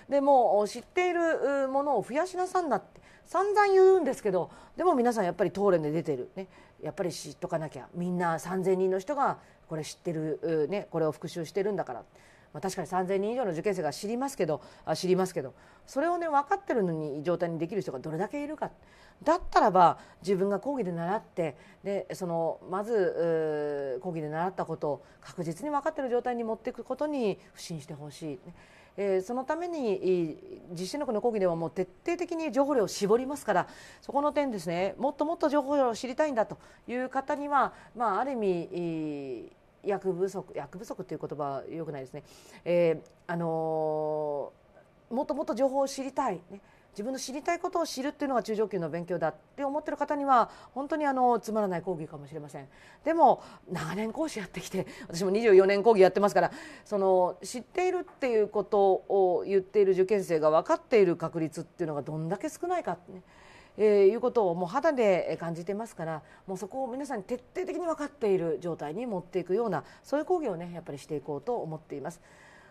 でも知っているものを増やしなさんなって散々言うんですけどでも皆さんやっぱり東連で出てる、ね、やっぱり知っとかなきゃみんな3,000人の人がこれ知ってる、ね、これを復習してるんだから。まあ、確かに3,000人以上の受験生が知りますけど知りますけどそれをね分かってるのに状態にできる人がどれだけいるかだったらば自分が講義で習ってでそのまず講義で習ったことを確実に分かってる状態に持っていくことに不信してほしい。えー、そのために実施この講義ではもう徹底的に情報量を絞りますからそこの点ですねもっともっと情報量を知りたいんだという方には、まあ、ある意味、えー薬不足薬不足という言葉はよくないですね、えーあのー、もっともっと情報を知りたい、ね、自分の知りたいことを知るっていうのが中上級の勉強だって思ってる方には本当にあのつまらない講義かもしれませんでも長年講師やってきて私も24年講義やってますからその知っているっていうことを言っている受験生が分かっている確率っていうのがどんだけ少ないかねえー、いうことをもう肌で感じてますからもうそこを皆さんに徹底的に分かっている状態に持っていくようなそういう講義をねやっぱりしていこうと思っています。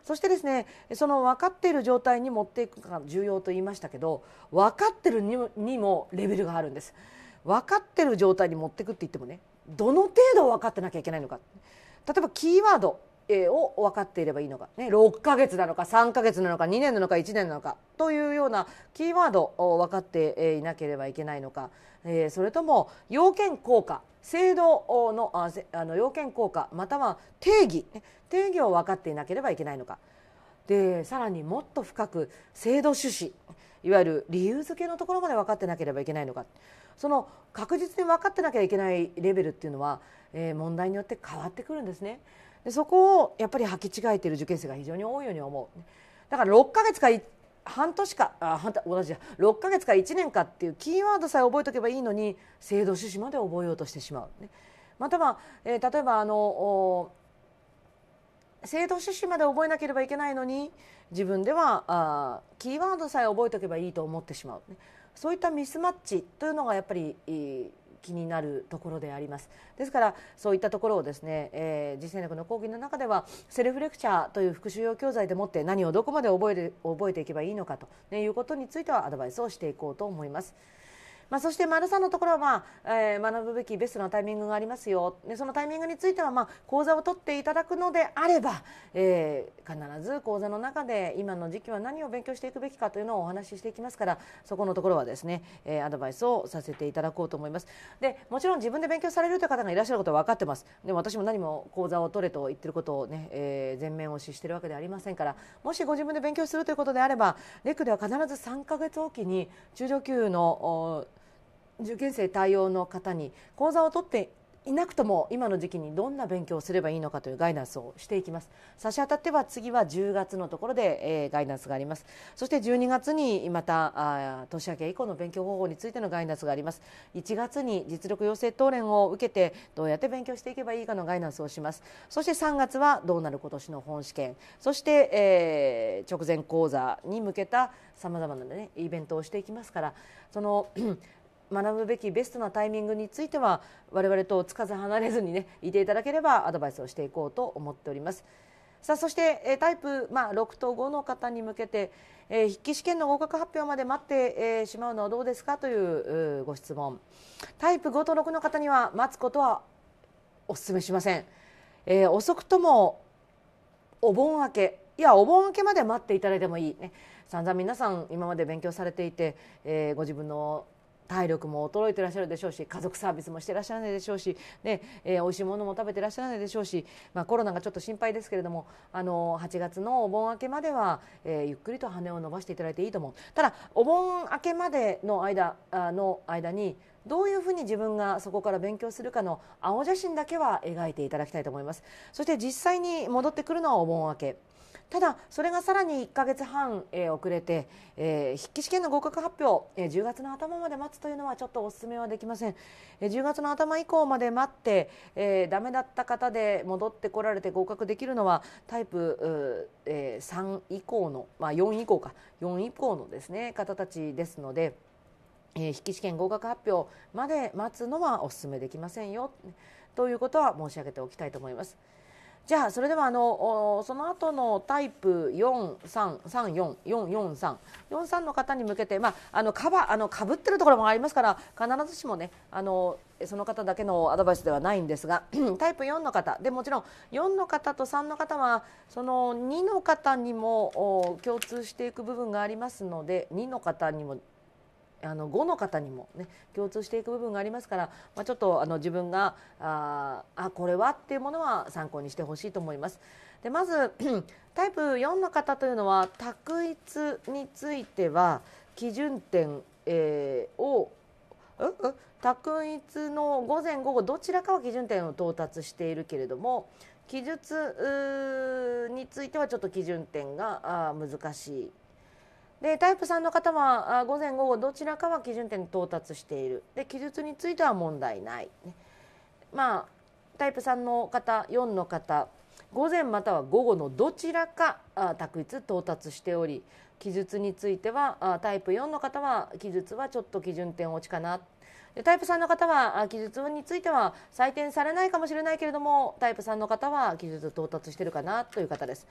そしてですねその分かっている状態に持っていくかが重要と言いましたけど分かってるにもレベルがあるんです分かってる状態に持っていくって言ってもねどの程度分かってなきゃいけないのか例えばキーワードを分かっていればいいのか、ね、6ヶ月なのか3ヶ月なのか2年なのか1年なのかというようなキーワードを分かっていなければいけないのか、えそれとも要件効果制度のああの要件効果または定義、定義を分かっていなければいけないのかでさらにもっと深く制度趣旨いわゆる理由付けのところまで分かってなければいけないのかその確実に分かってなきゃいけないレベルっていうのは、え問題によって変わってくるんですね。でそこをやっぱり履き違えている受験生が非常に多いように思うだから6ヶ月か半年かあ半同じだ6ヶ月か1年かっていうキーワードさえ覚えておけばいいのに制度趣旨まで覚えようとしてしまう、ね、または、えー、例えばあの制度趣旨まで覚えなければいけないのに自分ではあキーワードさえ覚えておけばいいと思ってしまう、ね、そういったミスマッチというのがやっぱり、気になるところでありますですからそういったところをですね、えー、実践力の講義の中ではセルフレクチャーという復習用教材でもって何をどこまで覚える覚えていけばいいのかということについてはアドバイスをしていこうと思います。まあ、そして丸さんのところは、まあえー、学ぶべきベストなタイミングがありますよでそのタイミングについては、まあ、講座を取っていただくのであれば、えー、必ず講座の中で今の時期は何を勉強していくべきかというのをお話ししていきますからそこのところはですね、えー、アドバイスをさせていただこうと思いますでもちろん自分で勉強されるという方がいらっしゃることは分かってますでも私も何も講座を取れと言ってることをね、えー、全面押ししているわけではありませんからもしご自分で勉強するということであればレクでは必ず3か月おきに中上級の受験生対応の方に講座を取っていなくとも今の時期にどんな勉強をすればいいのかというガイダンスをしていきます差し当たっては次は10月のところで、えー、ガイダンスがありますそして12月にまたあ年明け以降の勉強方法についてのガイダンスがあります1月に実力養成当連を受けてどうやって勉強していけばいいかのガイダンスをしますそして3月はどうなる今年の本試験そして、えー、直前講座に向けたさまざまな、ね、イベントをしていきますからその学ぶべきベストなタイミングについては我々とつかず離れずにねいていただければアドバイスをしていこうと思っております。さあそしてタイプ、まあ、6と5の方に向けて、えー、筆記試験の合格発表まで待って、えー、しまうのはどうですかといううご質問タイプ5と6の方には待つことはお勧めしません、えー、遅くともお盆明けいやお盆明けまで待っていただいてもいいね散々皆さん今まで勉強されていて、えー、ご自分の体力も衰えてらっしゃるでしょうし家族サービスもしてらっしゃらないでしょうし、ねえー、美味しいものも食べてらっしゃらないでしょうし、まあ、コロナがちょっと心配ですけれどもあの8月のお盆明けまでは、えー、ゆっくりと羽を伸ばしていただいていいと思うただお盆明けまでの間あの間にどういうふうに自分がそこから勉強するかの青写真だけは描いていただきたいと思いますそして実際に戻ってくるのはお盆明けただ、それがさらに1か月半、えー、遅れて、えー、筆記試験の合格発表、えー、10月の頭まで待つというのはちょっとお勧めはできません、えー、10月の頭以降まで待って、えー、ダメだった方で戻ってこられて合格できるのはタイプ、えー、3以降の、まあ、4以降か4以降のです、ね、方たちですので。えー、筆記試験合格発表まで待つのはお勧めできませんよということは申し上げておきたいと思います。じゃあそれではあのその後のタイプ4334443の方に向けて、まあ、あのカバあのかぶってるところもありますから必ずしもねあのその方だけのアドバイスではないんですが (clears throat) タイプ4の方でもちろん4の方と3の方はその2の方にも共通していく部分がありますので2の方にもあの5の方にも、ね、共通していく部分がありますから、まあ、ちょっとあの自分がああこれはっていうものは参考にしてほしいと思います。でまず (clears throat) タイプ4の方というのは択一については基準点、えー、を択一の午前午後どちらかは基準点を到達しているけれども記述についてはちょっと基準点が難しいでタイプ3の方は午前午後どちらかは基準点に到達しているで記述については問題ない、ね、まあタイプ3の方4の方午前または午後のどちらか択一到達しており記述についてはタイプ4の方は記述はちょっと基準点落ちかなタイプ3の方は記述については採点されないかもしれないけれどもタイプ3の方は記述到達してるかなという方です。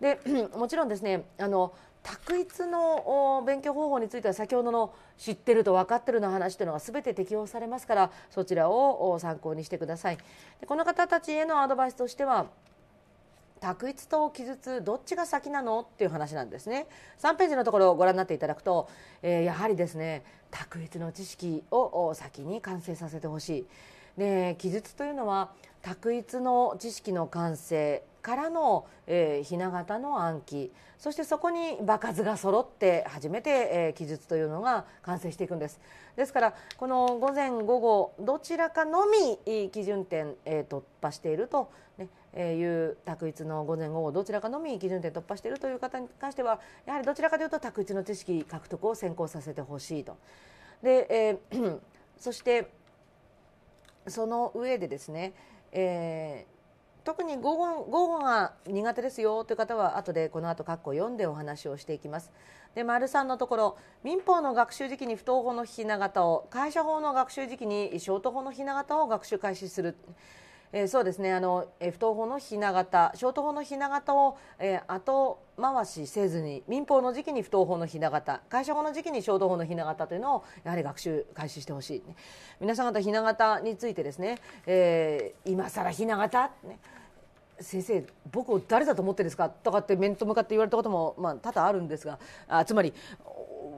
で (clears throat) もちろんですねあの択一の勉強方法については先ほどの知ってると分かってるの話というのが全て適用されますからそちらを参考にしてくださいでこの方たちへのアドバイスとしては択一と記述どっちが先なのっていう話なんですね3ページのところをご覧になっていただくと、えー、やはりですね択一の知識を先に完成させてほしいで記述というのは択一の知識の完成からの、えー、ひな形の暗記そしてそこに場数が揃って初めて、えー、記述というのが完成していくんですですからこの午前午後どちらかのみ基準点、えー、突破していると、ねえいう択一の午前午後どちらかのみ基準点突破しているという方に関してはやはりどちらかというと択一の知識獲得を先行させてほしいと。で、えー、(clears throat) そしてその上でですね、えー特に午後午後が苦手ですよという方は後でこの後括弧読んでお話をしていきます。で丸3のところ民法の学習時期に不登法のひな型を会社法の学習時期にショート法のひな型を学習開始する。えー、そうですねあの、え不登法のひな型ショート法のひな型を、えー、後回しせずに民法の時期に不登法のひな型会社法の時期にショート法のひな型というのをやはり学習開始してほしい、皆さん方ひな型についてですね、えー、今更ひな型、ね、先生、僕を誰だと思ってるんですかとかって面と向かって言われたことも、まあ、多々あるんですがあつまり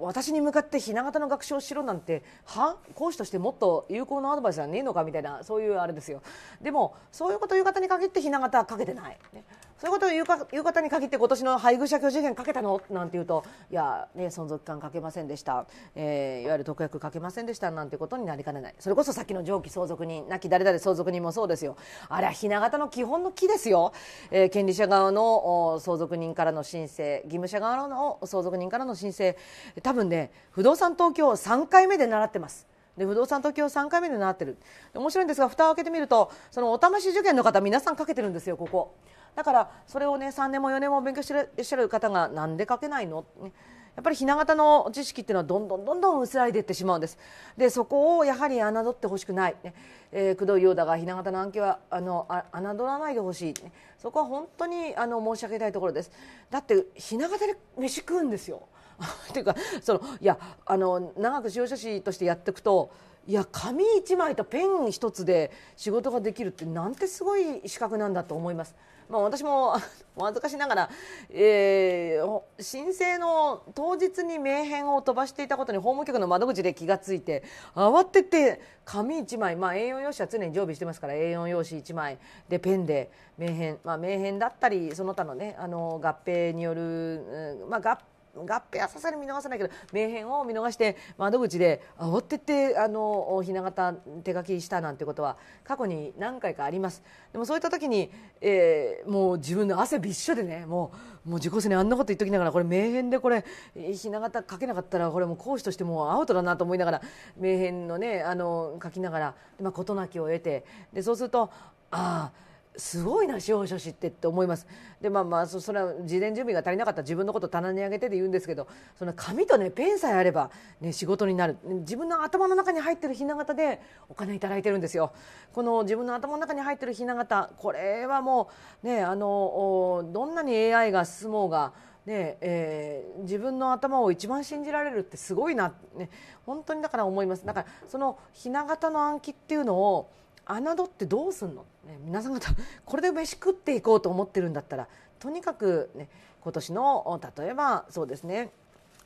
私に向かってひな形の学習をしろなんては講師としてもっと有効なアドバイスはねえのかみたいなそういうあれですよでもそういうことを言う方に限ってひな形はかけてない、ね、そういうことを言うか言う方に限って今年の配偶者居住権かけたのなんて言うといや、ね、存続感かけませんでした、えー、いわゆる特約かけませんでしたなんてことになりかねないそれこそさっきの上記相続人亡き誰々相続人もそうですよあれはひな形の基本の木ですよ、えー、権利者側の相続人からの申請義務者側の相続人からの申請多分ね不動産東京3回目で習ってます。で不動産東を3回目で習ってる面白いんですが蓋を開けてみるとそのお試し受験の方皆さんかけてるんですよここ。だからそれをね3年も4年も勉強してらしゃる方がなんで書けないの、ね、やっぱりひな形の知識っていうのはどんどんどんどん薄らいでいってしまうんですでそこをやはり侮ってほしくない、ねえー、工藤陽太がひな形の暗記はあのあ侮らないでほしい、ね、そこは本当にあの申し上げたいところですだってひな形で飯食うんですよ (laughs) っていうかそのいやあの長く使用者士としてやっていくといや紙1枚とペン1つで仕事ができるってなんてすごい資格なんだと思います。まあ、私も (laughs) お恥ずかしながら、えー、申請の当日に名片を飛ばしていたことに法務局の窓口で気が付いて慌てて紙1枚、まあ、A4 用紙は常に常備してますから A4 用紙1枚でペンで名片、まあ、名片だったりその他の,、ね、あの合併による、まあ、合併合併はさすがに見逃さないけど名変を見逃して窓口で追ってってあのひな形手書きしたなんてことは過去に何回かありますでもそういった時に、えー、もう自分の汗びっしょでねもうもう自己責任あんなこと言っときながらこれ名変でこれひな形書けなかったらこれもう講師としてもうアウトだなと思いながら名変のねあの書きながら、まあ、事なきを得てでそうするとああすごいな司法書士ってって思いますでまあまあそそれは事前準備が足りなかった自分のこと棚に上げてで言うんですけどその紙とねペンさえあれば、ね、仕事になる自分の頭の中に入ってるひな形でお金頂いてるんですよこの自分の頭の中に入ってるひな形これはもうねあのどんなに AI が進もうがねえー、自分の頭を一番信じられるってすごいな、ね、本当にだから思いますだからそのひな形の暗記っていうのを侮ってどうすんのね、皆さん方これで飯食っていこうと思ってるんだったらとにかく、ね、今年の例えばそうですね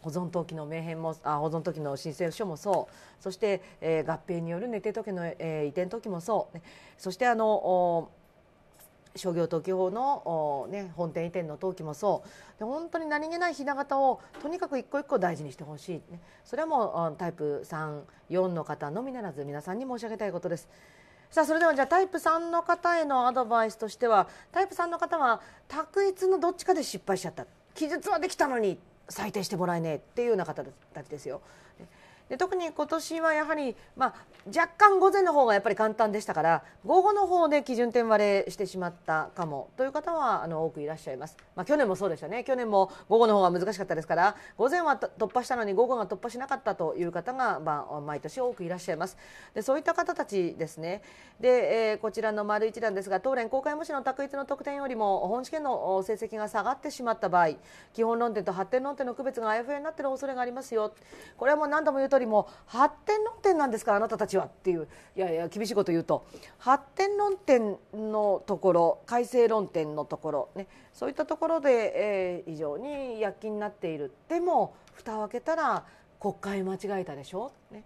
保存登記の名変もあ保存登記の申請書もそうそして、えー、合併による寝て時の、えー、移転登記もそう、ね、そしてあの商業登記法の、ね、本店移転の登記もそうで本当に何気ないひな形をとにかく一個一個大事にしてほしい、ね、それはもうタイプ34の方のみならず皆さんに申し上げたいことです。さあそれではじゃあタイプ3の方へのアドバイスとしてはタイプ3の方は択一のどっちかで失敗しちゃった記述はできたのに採点してもらえねえっていうような方たちですよで特に今年はやはり、まあ、若干午前の方がやっぱり簡単でしたから午後の方で基準点割れしてしまったかもという方はあの多くいらっしゃいます、まあ、去年もそうでしたね去年も午後の方が難しかったですから午前は突破したのに午後が突破しなかったという方が、まあ、毎年多くいらっしゃいますでそういった方たちですねで、えー、こちらの丸一覧ですが当連公開模試の択一の得点よりも本試験の成績が下がってしまった場合基本論点と発展論点の区別があやふやになっている恐れがありますよこれはもう何度も言う人も発展論点なんですからあなたたちはっていういやいや厳しいこと言うと発展論点のところ改正論点のところ、ね、そういったところで、えー、非常に躍起になっているでも蓋を開けたら国会間違えたでしょ。ね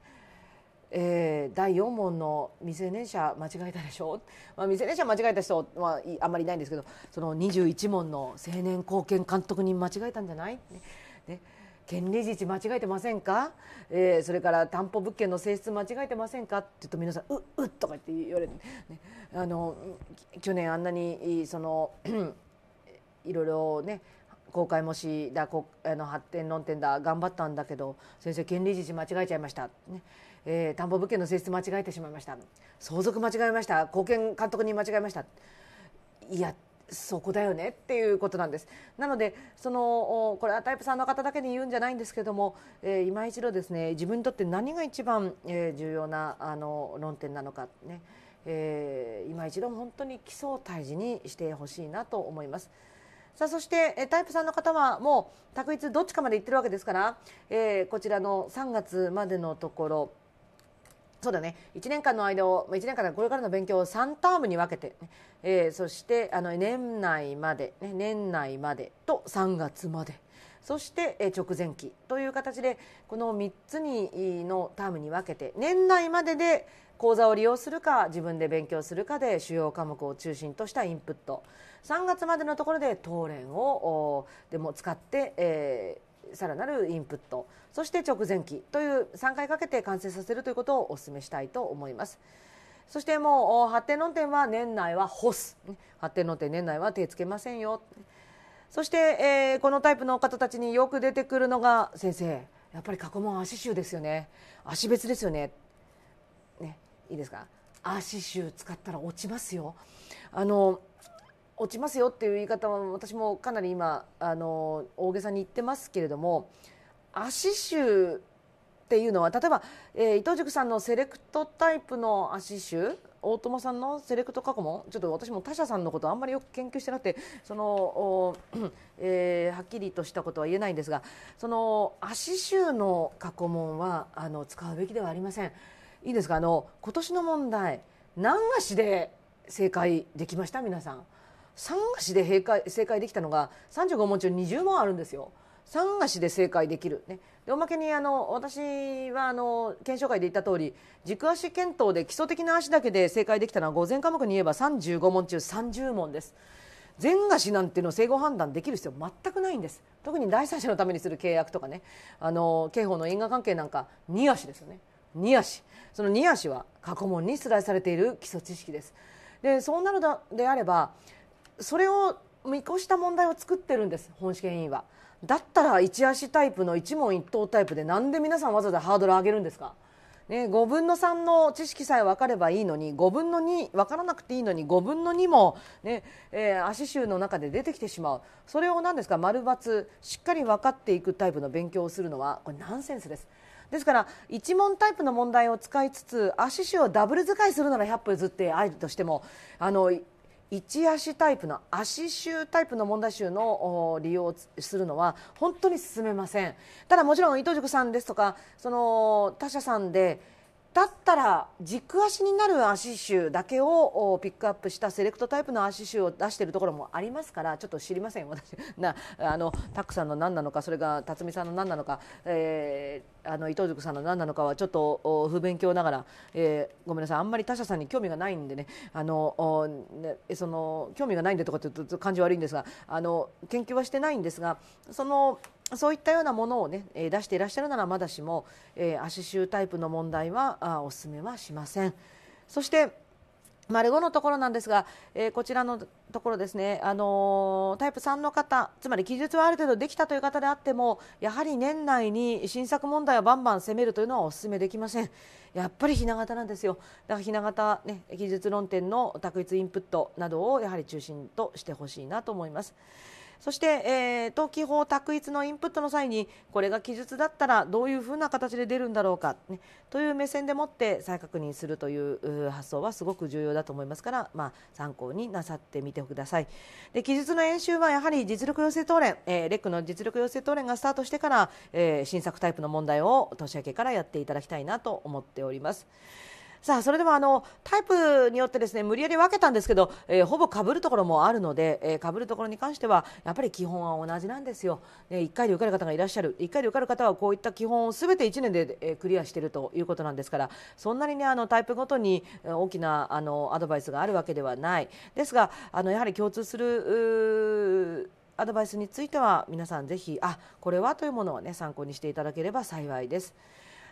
えー、第4問の未成年者間違えたでしょ、まあ、未成年者間違えた人はあんまりいないんですけどその21問の成年後見監督に間違えたんじゃない、ねね権利治間違えてませんか、えー、それから担保物件の性質間違えてませんかって言うと皆さん「うっうっ」とかって言われて、ね、あの去年あんなにその (clears throat) いろいろね公開模試だあの発展論点だ頑張ったんだけど先生権利実間違えちゃいました、ねえー、担保物件の性質間違えてしまいました相続間違えました後見監督に間違えましたいやそこだよねっていうことなんです。なのでそのこれはタイプさんの方だけに言うんじゃないんですけども、えー、今一度ですね自分にとって何が一番、えー、重要なあの論点なのかね、えー、今一度本当に基礎を大事にしてほしいなと思います。さあそしてえタイプさんの方はもう択一どっちかまで行ってるわけですから、えー、こちらの3月までのところそうだね1年間の間を1年間のこれからの勉強を3タームに分けて、えー、そしてあの年内まで、ね、年内までと3月までそして、えー、直前期という形でこの3つにのタームに分けて年内までで講座を利用するか自分で勉強するかで主要科目を中心としたインプット3月までのところで当連をでも使って、えさらなるインプットそして直前期という3回かけて完成させるということをお勧めしたいと思います。そしてもう発展論点は年内は干す発展論点年内は手つけませんよそして、えー、このタイプの方たちによく出てくるのが先生やっぱり過去問足臭ですよね足別ですよねねいいですか足臭使ったら落ちますよあの落ちますよっていう言い方は私もかなり今あの大げさに言ってますけれども足臭っていうのは例えば、えー、伊藤塾さんのセレクトタイプの足臭大友さんのセレクト過去問ちょっと私も他社さんのことあんまりよく研究してなくてその、えー、はっきりとしたことは言えないんですがその足臭の過去問はあの使うべきではありません。いいですかあの今年の問題何足で正解できました皆さん。3菓子で正解正解できたのが35問中20問あるんですよ。3菓子で正解できる、ね、でおまけにあの私はあの検証会で言った通り軸足検討で基礎的な足だけで正解できたのは午前科目に言えば35問中30問です全菓子なんていうのを整合判断できる必要全くないんです特に第三者のためにする契約とかねあの刑法の因果関係なんか2足ですよね2足その2足は過去問に出題されている基礎知識ですでそうなるであればそれを見越した問題を作ってるんです本試験委員はだったら一足タイプの一問一答タイプでなんで皆さんわざわざハードル上げるんですかね、5分の3の知識さえ分かればいいのに5分の2分からなくていいのに5分の2もね、えー、足臭の中で出てきてしまうそれを何ですか丸抜しっかり分かっていくタイプの勉強をするのはこれナンセンスですですから1問タイプの問題を使いつつ足臭をダブル使いするなら100歩譲ってありとしてもあの一足タイプの足集タイプの問題集の利用するのは本当に進めませんただもちろん伊藤塾さんですとかその他社さんでだったら軸足になる足臭だけをピックアップしたセレクトタイプの足臭を出しているところもありますからちょっと知りません、私 (laughs) なあのタックさんの何なのかそれが辰巳さんの何なのか、えー、あの伊藤塾さんの何なのかはちょっと不勉強ながら、えー、ごめんなさいあんまり他社さんに興味がないんでねあのねその興味がないんでとかって言うと感じ悪いんですがあの研究はしてないんですがその。そういったようなものをね、出していらっしゃるならまだしも、えー、足臭タイプの問題はあお勧めはしません。そして丸5のところなんですが、えー、こちらのところですね、あのー、タイプ3の方つまり記述はある程度できたという方であってもやはり年内に新作問題をバンバン攻めるというのはお勧めできませんやっぱりひな形なんですよだからひな形、ね、記述論点の卓越インプットなどをやはり中心としてほしいなと思います。そして、えー、登記法択一のインプットの際にこれが記述だったらどういうふうな形で出るんだろうか、ね、という目線でもって再確認するという発想はすごく重要だと思いますから、まあ、参考になさってみてくださいで記述の演習はやはり実力養成答練、えー、レックの実力養成答練がスタートしてから、えー、新作タイプの問題を年明けからやっていただきたいなと思っております。さあそれでもあのタイプによってですね無理やり分けたんですけど、えー、ほぼかぶるところもあるので、えー、ぶるところに関してはやっぱり基本は同じなんですよ、ね、1回で受かる方がいらっしゃる1回で受かる方はこういった基本を全て1年で、えー、クリアしているということなんですからそんなに、ね、あのタイプごとに大きなあのアドバイスがあるわけではないですがあのやはり共通するアドバイスについては皆さんぜひあこれはというものを、ね、参考にしていただければ幸いです。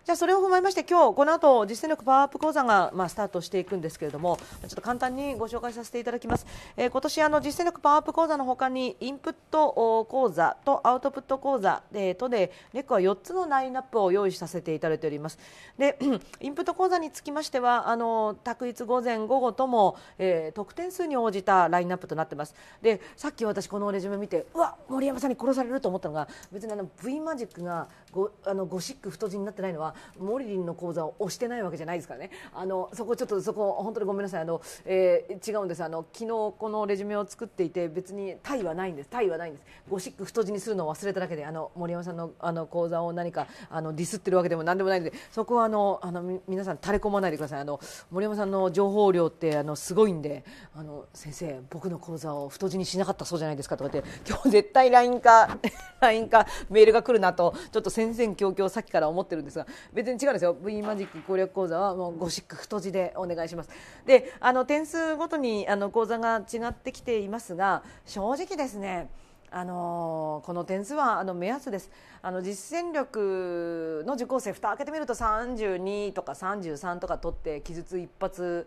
じゃあそれを踏まえまして今日この後実践力パワーアップ講座がまあスタートしていくんですけれどもちょっと簡単にご紹介させていただきます、えー、今年あの実践力パワーアップ講座のほかにインプット講座とアウトプット講座でとでレックは4つのラインナップを用意させていただいておりますで (clears throat) インプット講座につきましてはあの択一午前午後とも、えー、得点数に応じたラインナップとなってますでさっき私このレジュメ見てうわ森山さんに殺されると思ったのが別にあの V マジックがごあのゴシック太字になってないのはモリリンの講座を押してないわけじゃないですからねあのそこちょっとそこ本当にごめんなさいあの、えー、違うんですあの昨日このレジュメを作っていて別にタイはないんですタイはないんですゴシック太字にするのを忘れただけであの森山さんのあの講座を何かあのディスってるわけでもなんでもないのでそこはあのあの皆さん垂れ込まないでくださいあの森山さんの情報量ってあのすごいんであの先生僕の講座を太字にしなかったそうじゃないですかとかって今日絶対 LINE か LINE (laughs) かメールが来るなとちょっと戦々恐々さっきから思ってるんですが別に違うんですよ V マジック攻略講座はもうゴシック太字でお願いしますであの点数ごとにあの講座が違ってきていますが正直ですねあのこの点数はあの目安ですあの実践力の受講生蓋開けてみると32とか33とか取って記述一発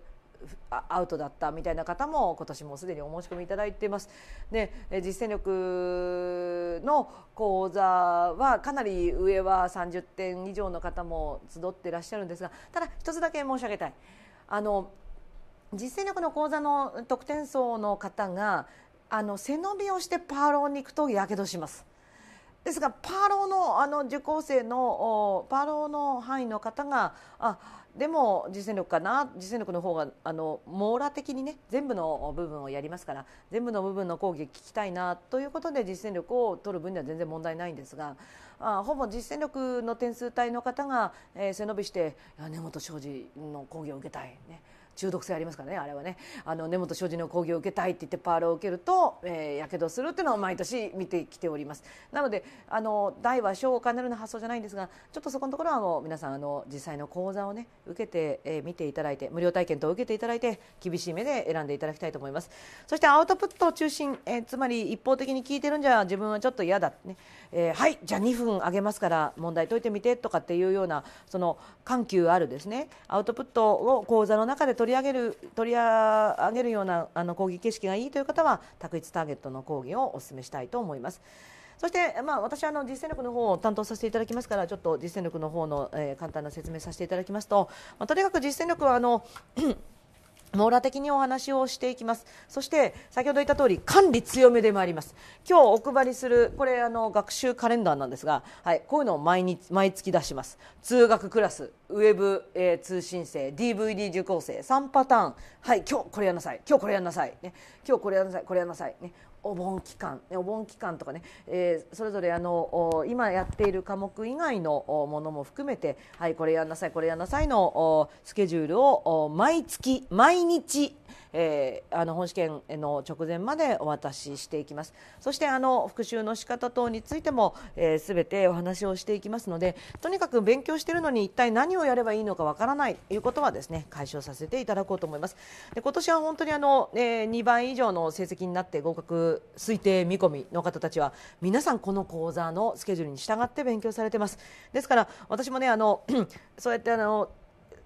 アウトだったみたいな方も今年もすでにお申し込みいただいています。で実践力の講座はかなり上は30点以上の方も集っていらっしゃるんですがただ一つだけ申し上げたい。あの実践力の講座の得点層の方があの背伸びをしてパーロンに行くとやけどします。ですがパーローのあの受講生のパーローの範囲の方があでも実践力かな実践力の方があの網羅的にね全部の部分をやりますから全部の部分の講義聞きたいなということで実践力を取る分には全然問題ないんですがあほぼ実践力の点数帯の方が、えー、背伸びして「根本庄司の講義を受けたい」ね中毒性ありますからねあれはねあの根本所持の講義を受けたいって言ってパールを受けるとやけどするっていうのを毎年見てきておりますなのであの大は小を兼ねるの発想じゃないんですがちょっとそこのところはもう皆さんあの実際の講座をね受けて、えー、見ていただいて無料体験と受けていただいて厳しい目で選んでいただきたいと思いますそしてアウトプットを中心、えー、つまり一方的に聞いてるんじゃ自分はちょっと嫌だね、えー、はいじゃあ2分あげますから問題解いてみてとかっていうようなその緩急あるですねアウトプットを講座の中で取り取り上げる取り上げるようなあの講義形式がいいという方は卓一ターゲットの講義をお勧めしたいと思います。そして、まあ、私はあの実践力の方を担当させていただきますからちょっと実践力の方の、えー、簡単な説明させていただきますと、まあ、とにかく実践力はあの網羅的にお話をしていきますそして先ほど言った通り管理強めで参ります今日お配りするこれあの学習カレンダーなんですが、はい、こういうのを毎日毎月出します通学クラスウェブ、えー、通信制 DVD 受講生3パターンはい今日これやんなさい今日これやんなさい、ね、今日これやんなさいこれやんなさい、ね、お盆期間、お盆期間とかね、えー、それぞれあの今やっている科目以外のものも含めて、はい、これやんなさい、これやんなさいのスケジュールを毎月、毎日、えー、あの本試験の直前までお渡ししていきますそしてあの復習の仕方等についても、えー、全てお話をしていきますのでとにかく勉強しているのに一体何をやればいいのかわからないということはですね解消させていただこうと思いますで今年は本当にあの、えー、2倍以上の成績になって合格推定見込みの方たちは皆さんこの講座のスケジュールに従って勉強されてますですから私もねあの (clears throat) そうやってあの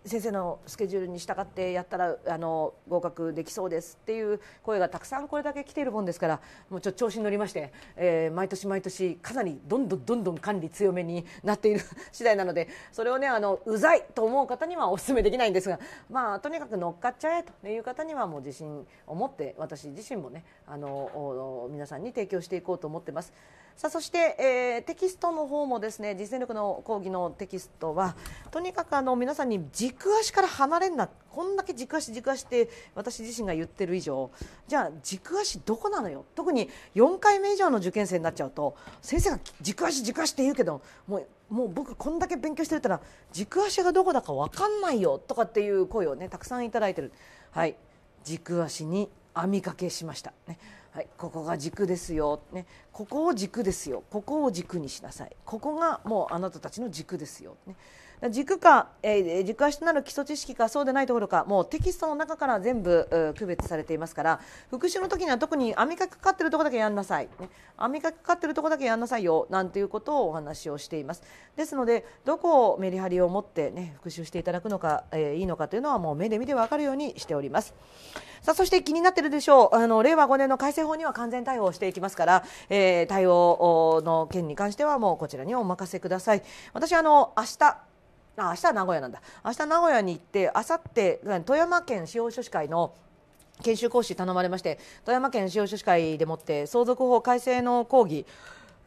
先生のスケジュールに従ってやったらあの合格できそうですっていう声がたくさんこれだけ来ているもんですからもうちょっと調子に乗りまして、えー、毎年毎年かなりどんどんどんどん管理強めになっている次第なのでそれをねあのうざいと思う方にはお勧めできないんですが、まあ、とにかく乗っかっちゃえという方にはもう自信を持って私自身もねあの皆さんに提供していこうと思ってます。さあそして、えー、テキストの方もですね実践力の講義のテキストはとにかくあの皆さんに軸足から離れんなこんだけ軸足軸足って私自身が言ってる以上じゃあ軸足どこなのよ特に4回目以上の受験生になっちゃうと先生が軸足軸足って言うけどもうもう僕こんだけ勉強してるたら軸足がどこだか分かんないよとかっていう声をねたくさんいただいてるはい軸足に網掛けしました、ねはい、ここが軸ですよ、ね、ここを軸ですよここを軸にしなさいここがもうあなたたちの軸ですよ、ね、軸か、えー、軸足となる基礎知識かそうでないところかもうテキストの中から全部区別されていますから復習の時には特に網掛かかってるところだけやんなさい、ね、網掛かかってるところだけやんなさいよなんていうことをお話をしていますですのでどこをメリハリを持って、ね、復習していただくのか、えー、いいのかというのはもう目で見て分かるようにしておりますさあそして気になっているでしょうあの令和5年の改正法には完全対応していきますから、えー、対応の件に関してはもうこちらにお任せください私あの明日あ明日は名古屋なんだ明日名古屋に行ってあさって富山県司法書士会の研修講師頼まれまして富山県司法書士会でもって相続法改正の講義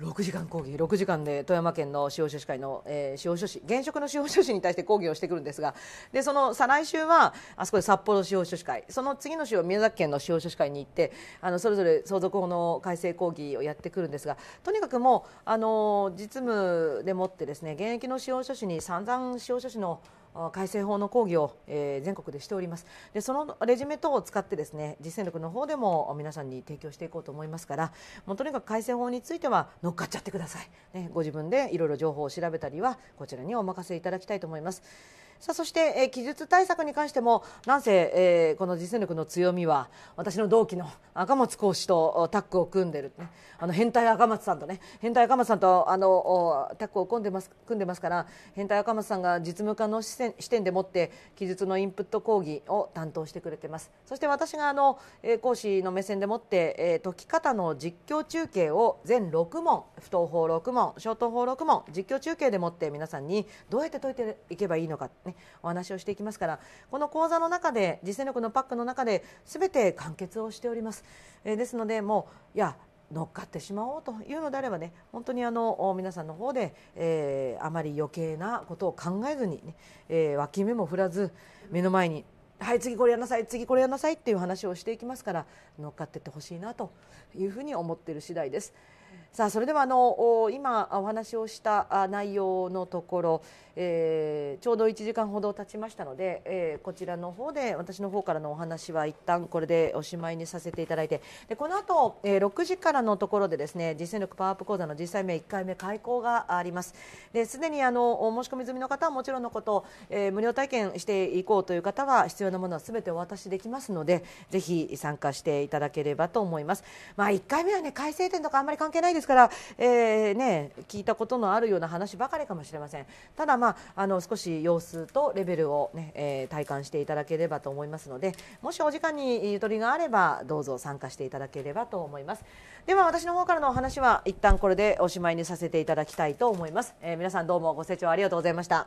6時間講義6時間で富山県の司法書士会の、えー、司法書士現職の司法書士に対して講義をしてくるんですがでその再来週はあそこで札幌司法書士会その次の週は宮崎県の司法書士会に行ってあのそれぞれ相続法の改正講義をやってくるんですがとにかくもうあの実務でもってですね現役の司法書士に散々司法書士の改正法の講義を、えー、全国でしておりますでそのレジュメ等を使ってですね実践力の方でも皆さんに提供していこうと思いますからもうとにかく改正法については乗っかっちゃってください、ね、ご自分でいろいろ情報を調べたりはこちらにお任せいただきたいと思います。さあそして、えー、記述対策に関してもなんせ、えー、この実践力の強みは私の同期の赤松講師とタッグを組んでる、ね、あの変態赤松さんとね変態赤松さんとあのタッグを組んでます組んでますから変態赤松さんが実務家の視点でもって記述のインプット講義を担当してくれてますそして私があの、えー、講師の目線でもって、えー、解き方の実況中継を全6問不当法6問小等法6問実況中継でもって皆さんにどうやって解いていけばいいのかね、お話をしていきますからこの講座の中で実践力のパックの中で全て完結をしております。えー、ですのでもういや乗っかってしまおうというのであればね本当にあの皆さんの方で、えー、あまり余計なことを考えずにね、えー、脇目も振らず目の前にはい次これやなさい次これやなさいっていう話をしていきますから乗っかってってほしいなというふうに思っている次第です。さあそれではあの今お話をした内容のところ、えー、ちょうど1時間ほど経ちましたので、えー、こちらの方で私の方からのお話は一旦これでおしまいにさせていただいてでこの後、えー、6時からのところでですね実践力パワーアップ講座の実際名1回目開講がありますですでにあの申し込み済みの方はもちろんのこと、えー、無料体験していこうという方は必要なものはすべてお渡しできますのでぜひ参加していただければと思いますまあ1回目はね改正点とかあんまり関係ないですから、えー、ね、聞いたことのあるような話ばかりかもしれませんただ、まあ、あの少し様子とレベルをね、えー、体感していただければと思いますのでもしお時間にゆとりがあればどうぞ参加していただければと思いますでは私の方からのお話は一旦これでおしまいにさせていただきたいと思います、えー、皆さんどうもご清聴ありがとうございました